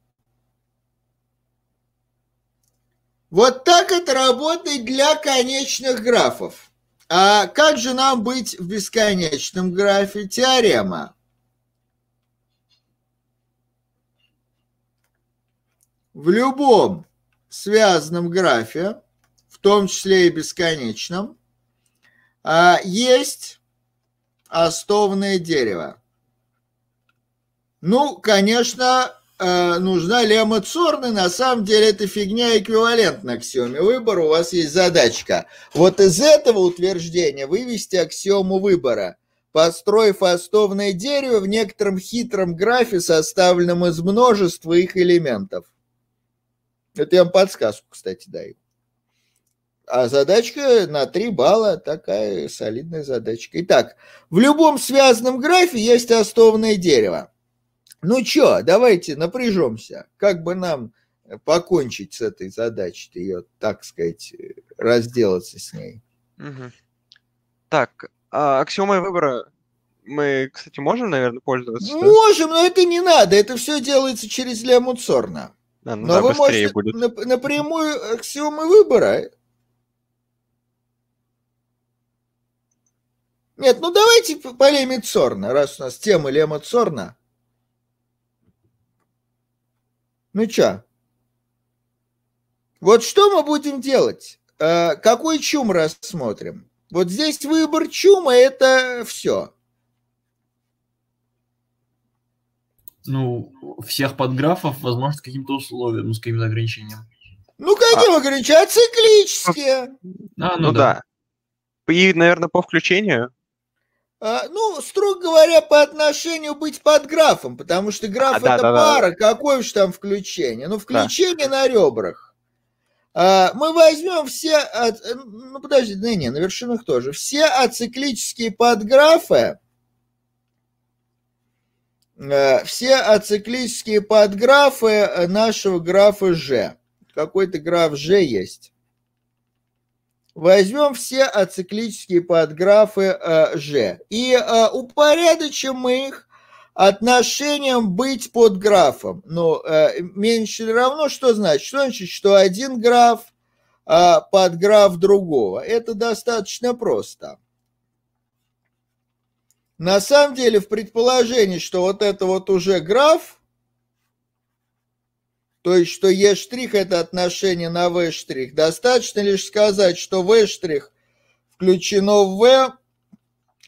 Вот так это работает для конечных графов. А как же нам быть в бесконечном графе? Теорема. В любом связанном графе, в том числе и бесконечном, а, есть остовное дерево. Ну, конечно, э, нужна лемма Цорны, на самом деле это фигня эквивалентна аксиоме выбора, у вас есть задачка. Вот из этого утверждения вывести аксиому выбора, построив остовное дерево в некотором хитром графе, составленном из множества их элементов. Это я вам подсказку, кстати, даю. А задачка на 3 балла такая солидная задачка. Итак, в любом связанном графе есть основное дерево. Ну что, давайте напряжемся. Как бы нам покончить с этой задачей, ее, так сказать, разделаться с ней. Угу. Так, а аксиомой выбора мы, кстати, можем, наверное, пользоваться? Можем, да? но это не надо. Это все делается через Лемуцорна. Да, ну, Но да, вы можете будет. напрямую аксиомы выбора. Нет, ну давайте по полемит Цорна, раз у нас тема Лема Цорна. Ну чё? Вот что мы будем делать? А, какой чум рассмотрим? Вот здесь выбор чума – это все. ну, всех подграфов, возможно, с каким-то условием, ну, с каким-то ограничением. Ну, каким а... ограничением? Циклические. А, ну, ну да. да. И, наверное, по включению. А, ну, строго говоря, по отношению быть под графом, потому что граф а, это да, пара, да. какое уж там включение. Ну, включение да. на ребрах. А, мы возьмем все, от... Э, ну подожди, да не, на вершинах тоже, все ациклические подграфы, Э, все ациклические подграфы э, нашего графа G. Какой-то граф G есть. Возьмем все ациклические подграфы G э, и упорядочим мы их отношением быть под графом. Ну, меньше или равно, что значит? Что значит, что один граф а, под граф другого? Это достаточно просто. На самом деле, в предположении, что вот это вот уже граф, то есть, что Е' это отношение на В', достаточно лишь сказать, что В' включено в В,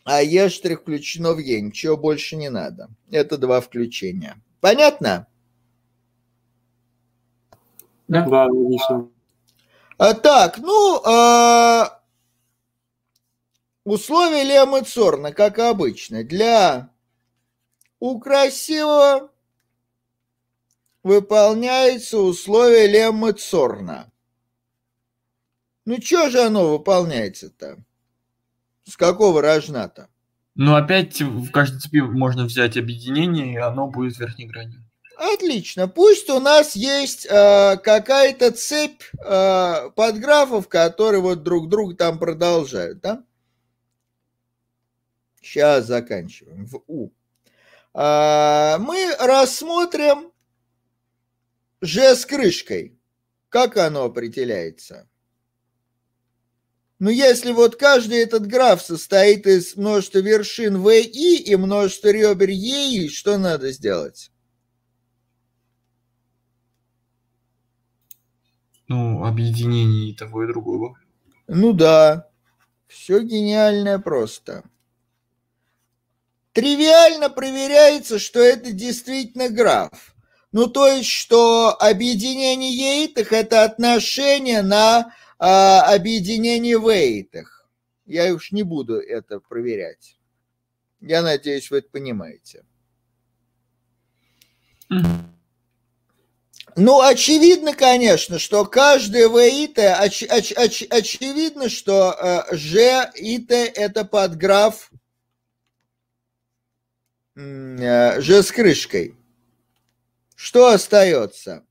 а Е' включено в Е, ничего больше не надо. Это два включения. Понятно? Да, да А, так, ну, а, Условия Лема Цорна, как обычно, для у красивого выполняется условие Леммы Цорна. Ну, что же оно выполняется-то? С какого рожна-то? Ну, опять в каждой цепи можно взять объединение, и оно будет верхней гранью. Отлично. Пусть у нас есть э, какая-то цепь э, подграфов, которые вот друг друга там продолжают, да? Сейчас заканчиваем. В У. А, мы рассмотрим Ж с крышкой. Как оно определяется? Но ну, если вот каждый этот граф состоит из множества вершин ВИ и множества ребер ЕИ, что надо сделать? Ну, объединение и того, и другого. Ну да, все гениальное просто. Тривиально проверяется, что это действительно граф. Ну, то есть, что объединение ейтах – это отношение на э, а, объединение вейтах. Я уж не буду это проверять. Я надеюсь, вы это понимаете. Ну, очевидно, конечно, что каждое ВИТ, оч, оч, оч, очевидно, что э, ЖИТ – это подграф Э, же с крышкой. Что остается?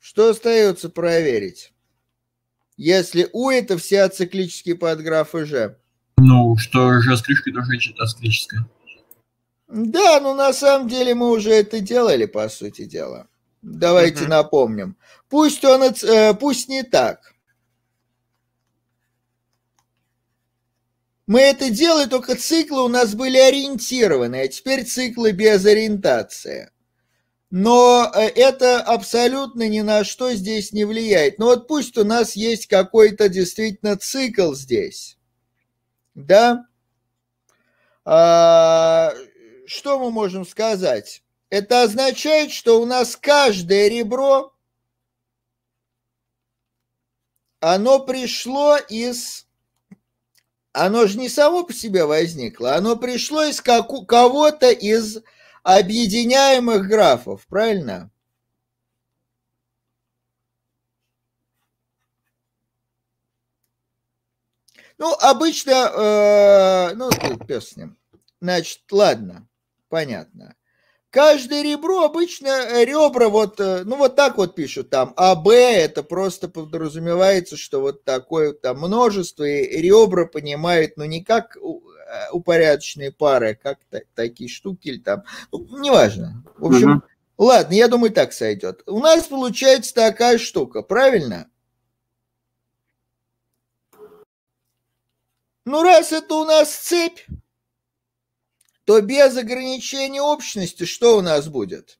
Что остается проверить? Если У это все ациклические подграфы же. Ну, что же с крышкой тоже ациклическая. Да, но ну, на самом деле мы уже это делали, по сути дела. Давайте uh напомним. Пусть он, э, пусть не так. Мы это делали, только циклы у нас были ориентированы, а теперь циклы без ориентации. Но э, это абсолютно ни на что здесь не влияет. Но ну, вот пусть у нас есть какой-то действительно цикл здесь. Да? А, что мы можем сказать? Это означает, что у нас каждое ребро, оно пришло из оно же не само по себе возникло, оно пришло из кого-то из объединяемых графов, правильно? Ну, обычно, э, ну, пес с ним. Значит, ладно, понятно. Каждое ребро обычно э, ребра вот, э, ну вот так вот пишут там, а Б это просто подразумевается, что вот такое там множество, и ребра понимают, ну не как э, упорядоченные пары, а как такие штуки или там, ну, неважно. В общем, угу. ладно, я думаю, так сойдет. У нас получается такая штука, правильно? Ну раз это у нас цепь, то без ограничения общности что у нас будет?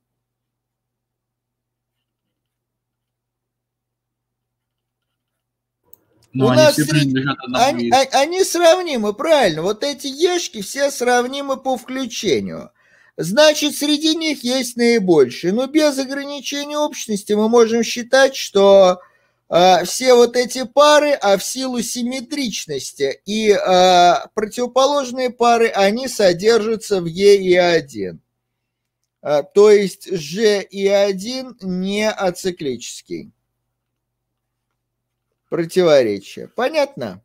Но ну, у они нас все сред... они, а-, они сравнимы, правильно. Вот эти ешки все сравнимы по включению. Значит, среди них есть наибольшие. Но без ограничения общности мы можем считать, что Э, все вот эти пары, а в силу симметричности и э, противоположные пары, они содержатся в Е и 1. Э, то есть G и 1 не ациклический. Противоречие. Понятно?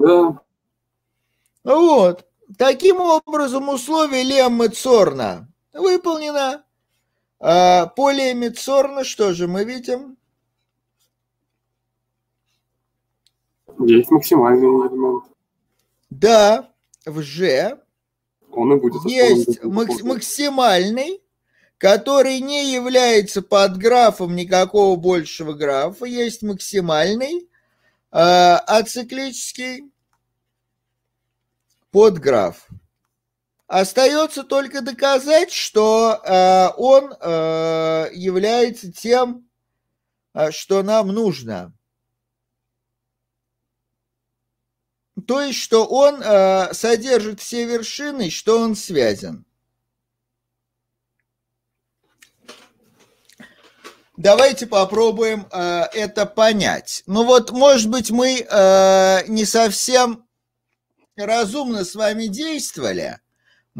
Да. Вот. Таким образом, условие Леммы Цорна выполнено. А, полиэмицорно, что же мы видим? Есть максимальный элемент. Да, в Ж он и будет. Есть макс- максимальный, который не является под графом никакого большего графа. Есть максимальный, а, ациклический подграф. Остается только доказать, что э, он э, является тем, э, что нам нужно. То есть, что он э, содержит все вершины, что он связан. Давайте попробуем э, это понять. Ну вот, может быть, мы э, не совсем разумно с вами действовали.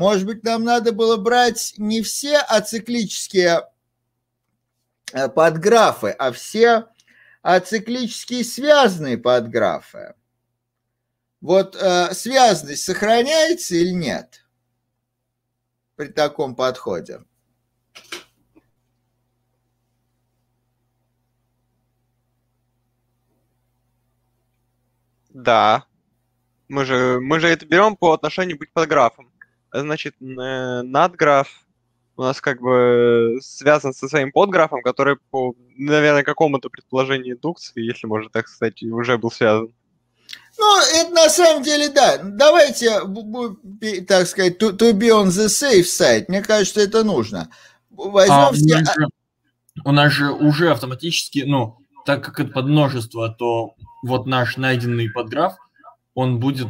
Может быть, нам надо было брать не все ациклические э, подграфы, а все ациклические связанные подграфы. Вот э, связанность сохраняется или нет при таком подходе? Да. Мы же, мы же это берем по отношению быть под графом. Значит, надграф у нас как бы связан со своим подграфом, который по, наверное, какому-то предположению индукции, если можно так сказать, уже был связан. Ну, это на самом деле, да. Давайте, так сказать, to, to be on the safe side. Мне кажется, это нужно. Возьмем а, все... у, нас а же, у нас же уже автоматически, ну, так как это подмножество, то вот наш найденный подграф, он будет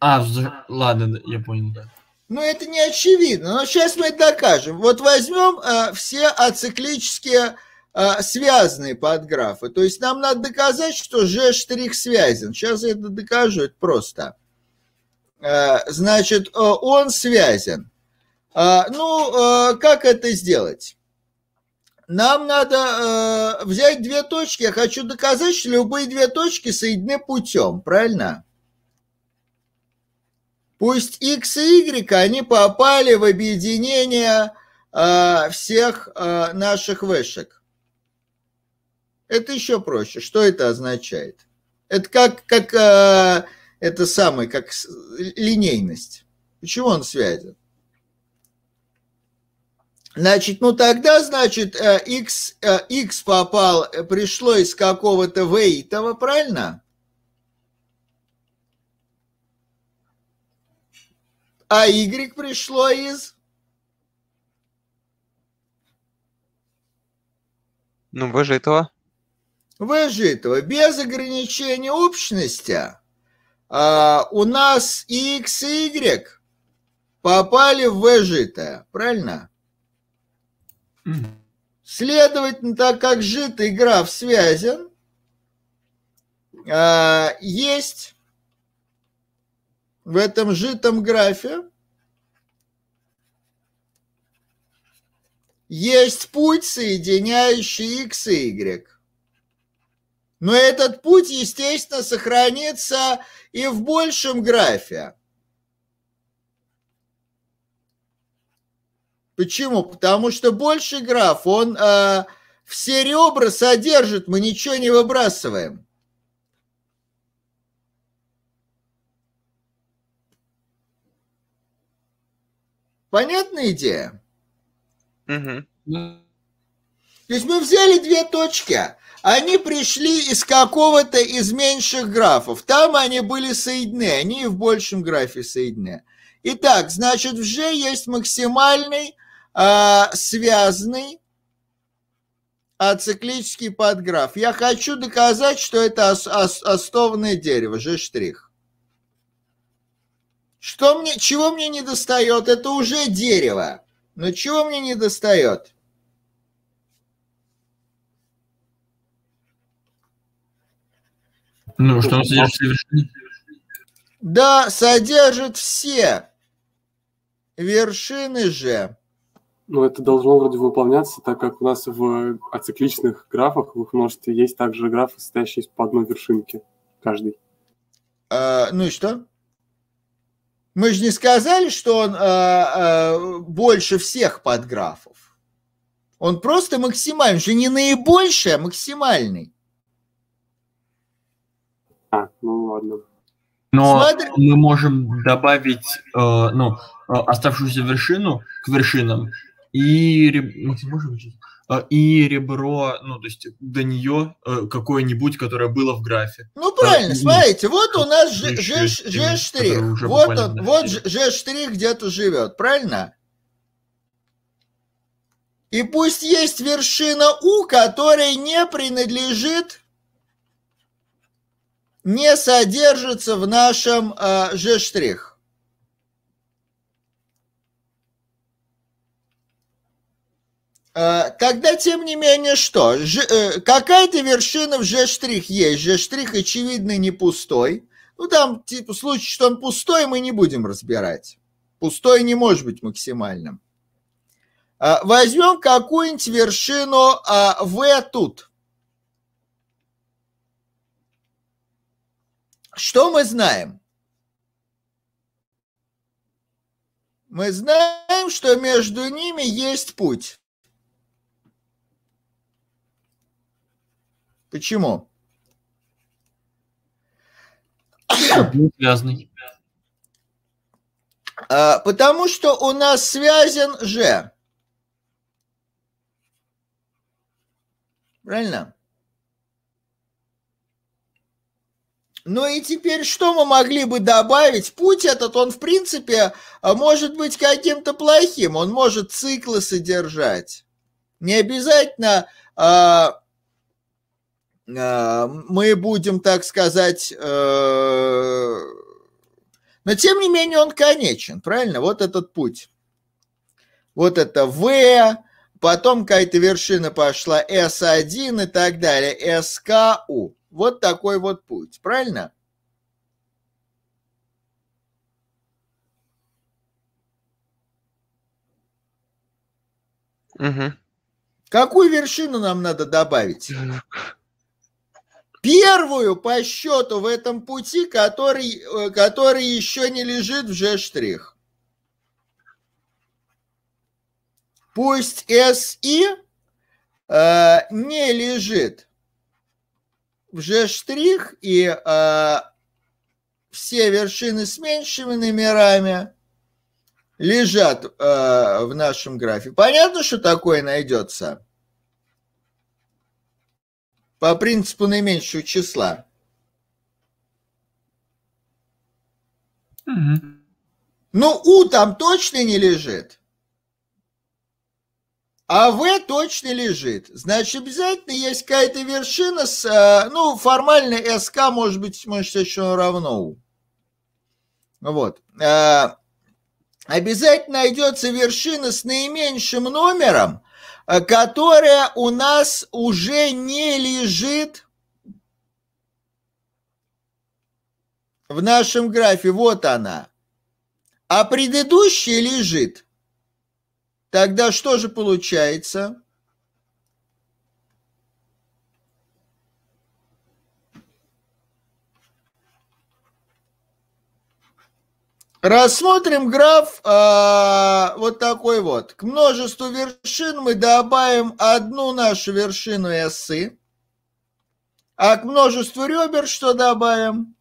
а, ладно, я понял, да. Но ну, это не очевидно. Но сейчас мы это докажем. Вот возьмем э, все ациклические э, связанные подграфы. То есть нам надо доказать, что штрих связан. Сейчас я это докажу, это просто. Э, значит, э, он связан. ну, как это сделать? Нам надо взять две точки. Я хочу доказать, что любые две точки соединены путем, правильно? Пусть X и Y, они попали в объединение э, всех э, наших вышек. Это еще проще. Что это означает? Это как, как э, это самое, как линейность. Почему он связан? Значит, ну тогда, значит, э, X, э, X попал, пришло из какого-то Вейтова, правильно? А Y пришло из... Ну, выжитого. Выжитого. Без ограничения общности а, у нас X, и Y попали в выжитое. Правильно? Следовательно, так как житый граф связан, а, есть в этом житом графе есть путь, соединяющий x и y. Но этот путь, естественно, сохранится и в большем графе. Почему? Потому что больший граф, он э, все ребра содержит, мы ничего не выбрасываем. Понятная идея? Угу. То есть мы взяли две точки, они пришли из какого-то из меньших графов. Там они были соединены, они и в большем графе соединены. Итак, значит, в G есть максимальный э, связанный ациклический подграф. Я хочу доказать, что это ос- ос- основное дерево, G'. Что мне, чего мне не достает? Это уже дерево. Но чего мне не достает? Ну, что он содержит все вершины? Да, содержит все вершины же. Ну, это должно вроде выполняться, так как у нас в ацикличных графах, в их множестве, есть также графы, состоящие из по одной вершинки каждый. А, ну и что? Мы же не сказали, что он э, э, больше всех подграфов. Он просто максимальный, же не наибольший, а максимальный. А, ну ладно. Но Смотри. мы можем добавить э, ну, э, оставшуюся вершину к вершинам и... Максим, можешь а, и ребро, ну, то есть до нее э, какое-нибудь, которое было в графе. Ну, а, правильно, а, смотрите, вот у нас G-штрих, вот, он, вот G-штрих где-то живет, правильно? И пусть есть вершина У, которая не принадлежит, не содержится в нашем э, G-штрих. Э, когда, тем не менее, что? Э, какая-то вершина в G-штрих есть. G-штрих, очевидно, не пустой. Ну, там, типа, случай, что он пустой, мы не будем разбирать. Пустой не может быть максимальным. Э, возьмем какую-нибудь вершину V тут. Что мы знаем? Мы знаем, что между ними есть путь. Почему? Связанный. А, потому что у нас связан же. Правильно? Ну и теперь что мы могли бы добавить? Путь этот, он в принципе а, может быть каким-то плохим. Он может циклы содержать. Не обязательно а, а, мы будем, так сказать, э, но тем не менее он конечен, правильно? Вот этот путь. Вот это В, потом какая-то вершина пошла С1 и так далее, СКУ. Вот такой вот путь, правильно? Угу. Какую вершину нам надо добавить? первую по счету в этом пути, который, э, который еще не лежит в G'. Пусть SI э, не лежит в G' и э, все вершины с меньшими номерами лежат э, в нашем графе. Понятно, что такое найдется? по принципу наименьшего числа. Угу. Ну, У там точно не лежит. А В точно лежит. Значит, обязательно есть какая-то вершина с... Э, ну, формально СК может быть, может, еще равно У. Вот. Э, обязательно найдется вершина с наименьшим номером, которая у нас уже не лежит в нашем графе. Вот она. А предыдущая лежит. Тогда что же получается? Рассмотрим граф а, вот такой вот. К множеству вершин мы добавим одну нашу вершину эссы. А к множеству ребер что добавим?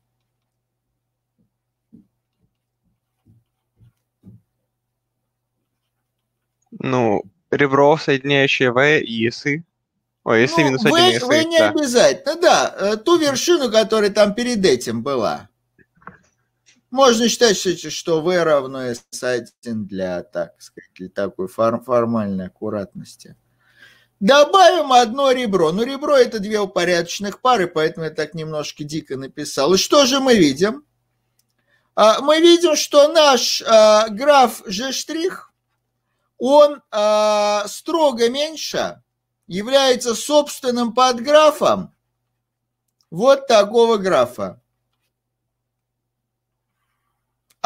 Ну, ребро, соединяющее В и эсы. Ой, если ну, минус один. Вы, эсы, вы не да. обязательно, да. Э, ту вершину, которая там перед этим была. Можно считать, что v равно s1 для, так сказать, для такой формальной аккуратности. Добавим одно ребро. Ну, ребро – это две упорядоченных пары, поэтому я так немножко дико написал. И что же мы видим? А, мы видим, что наш а, граф G', он а, строго меньше является собственным подграфом вот такого графа.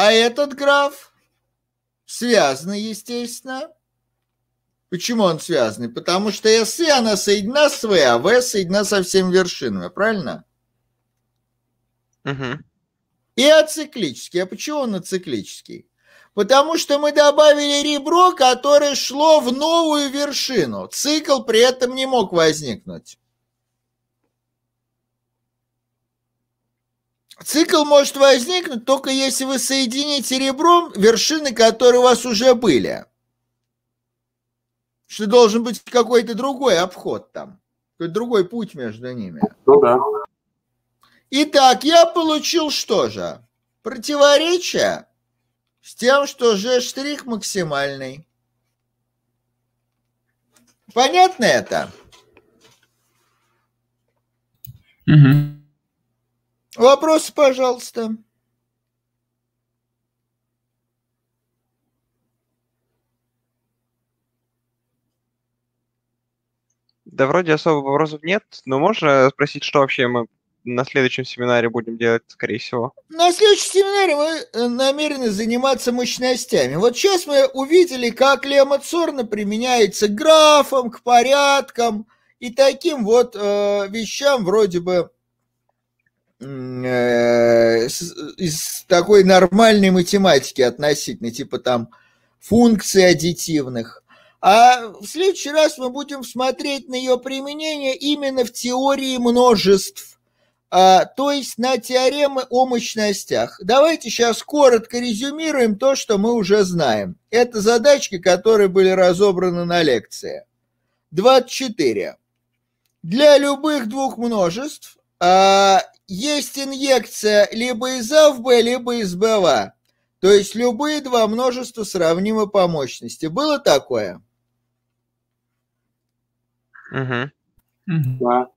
А этот граф связан, естественно. Почему он связан? Потому что СИ, она соединена с В, а В соединена со всеми вершинами, правильно? Угу. И ациклический. А почему он ациклический? Потому что мы добавили ребро, которое шло в новую вершину. Цикл при этом не мог возникнуть. Цикл может возникнуть только если вы соедините ребром вершины, которые у вас уже были. Что должен быть какой-то другой обход там, какой-то другой путь между ними. Ну да. Итак, я получил что же? Противоречие с тем, что же штрих максимальный. Понятно это? Угу. Вопросы, пожалуйста. Да вроде особо вопросов нет, но можно спросить, что вообще мы на следующем семинаре будем делать, скорее всего? На следующем семинаре мы э, намерены заниматься мощностями. Вот сейчас мы увидели, как лемоцорно применяется к графам, к порядкам и таким вот э, вещам вроде бы Э, из такой нормальной математики относительно, типа там функций аддитивных. А в следующий раз мы будем смотреть на ее применение именно в теории множеств, а то есть на теоремы о мощностях. Давайте сейчас коротко резюмируем то, что мы уже знаем. Это задачки, которые были разобраны на лекции. 24. Для любых двух множеств а есть инъекция либо из А в Б, либо из Б в А. То есть любые два множества сравнимы по мощности. Было такое? Угу. Да.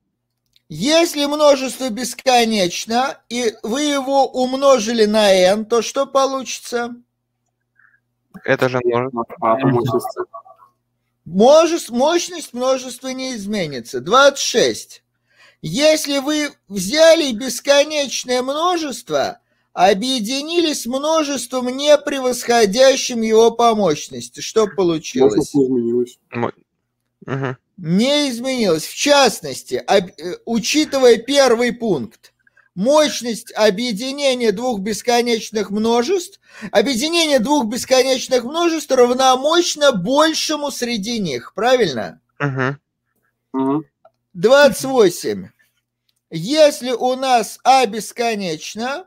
Если множество бесконечно, и вы его умножили на n, то что получится? Это же множество. Мощность, множества не изменится. 26. Если вы взяли бесконечное множество, объединились с множеством, не превосходящим его по мощности, что получилось? Не изменилось. Не изменилось. В частности, об, э, учитывая первый пункт, мощность объединения двух бесконечных множеств, объединение двух бесконечных множеств равномощно большему среди них, правильно? Угу. 28. Если у нас А бесконечно,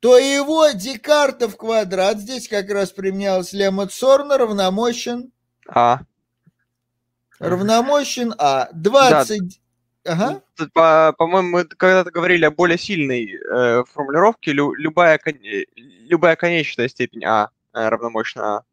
то его Декартов квадрат, здесь как раз применялась лемма Цорна, равномощен А. Равномощен А. 20... Да. Ага. По- по-моему, мы когда-то говорили о более сильной э, формулировке. Лю- любая, кон- э, любая конечная степень А э, равномощна А.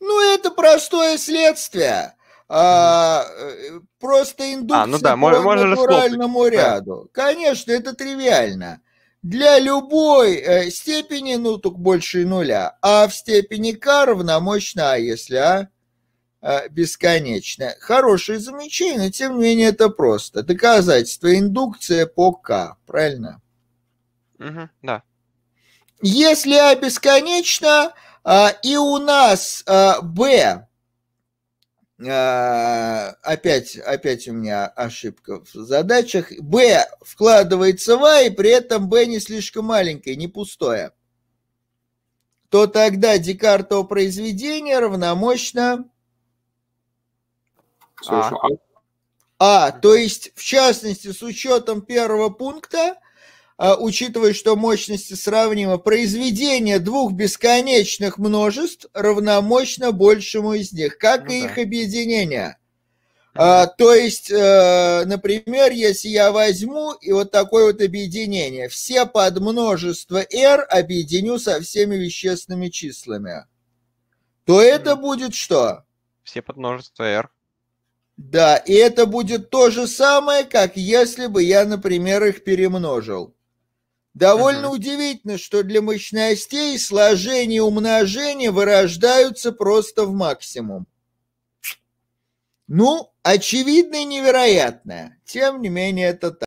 Ну, это простое следствие а, э, просто индукция а, ну да, по можно натуральному расхлопать. ряду. Да. Конечно, это тривиально. Для любой э, степени ну, тут больше нуля, а в степени к k равномощна, если а, э, бесконечная. Хорошее замечание, тем не менее это просто. Доказательство индукция по к, правильно? Угу, да. Если а бесконечно, а, и у нас а, б b а, опять, опять у меня ошибка в задачах. Б вкладывается в А, и при этом Б не слишком маленькое, не пустое. То тогда Декартово произведение равномощно а. а. А, то есть, в частности, с учетом первого пункта, а, учитывая, что мощности сравнимы, произведение двух бесконечных множеств равномощно большему из них, как ну, и да. их объединение. А, то есть, э, например, если я возьму и вот такое вот объединение, все подмножества R объединю со всеми вещественными числами, то это будет что? Все подмножества R. Да, и это будет то же самое, как если бы я, например, их перемножил. Довольно угу. удивительно, что для мощностей сложение и умножение вырождаются просто в максимум. Ну, очевидно и невероятно. Тем не менее, это так.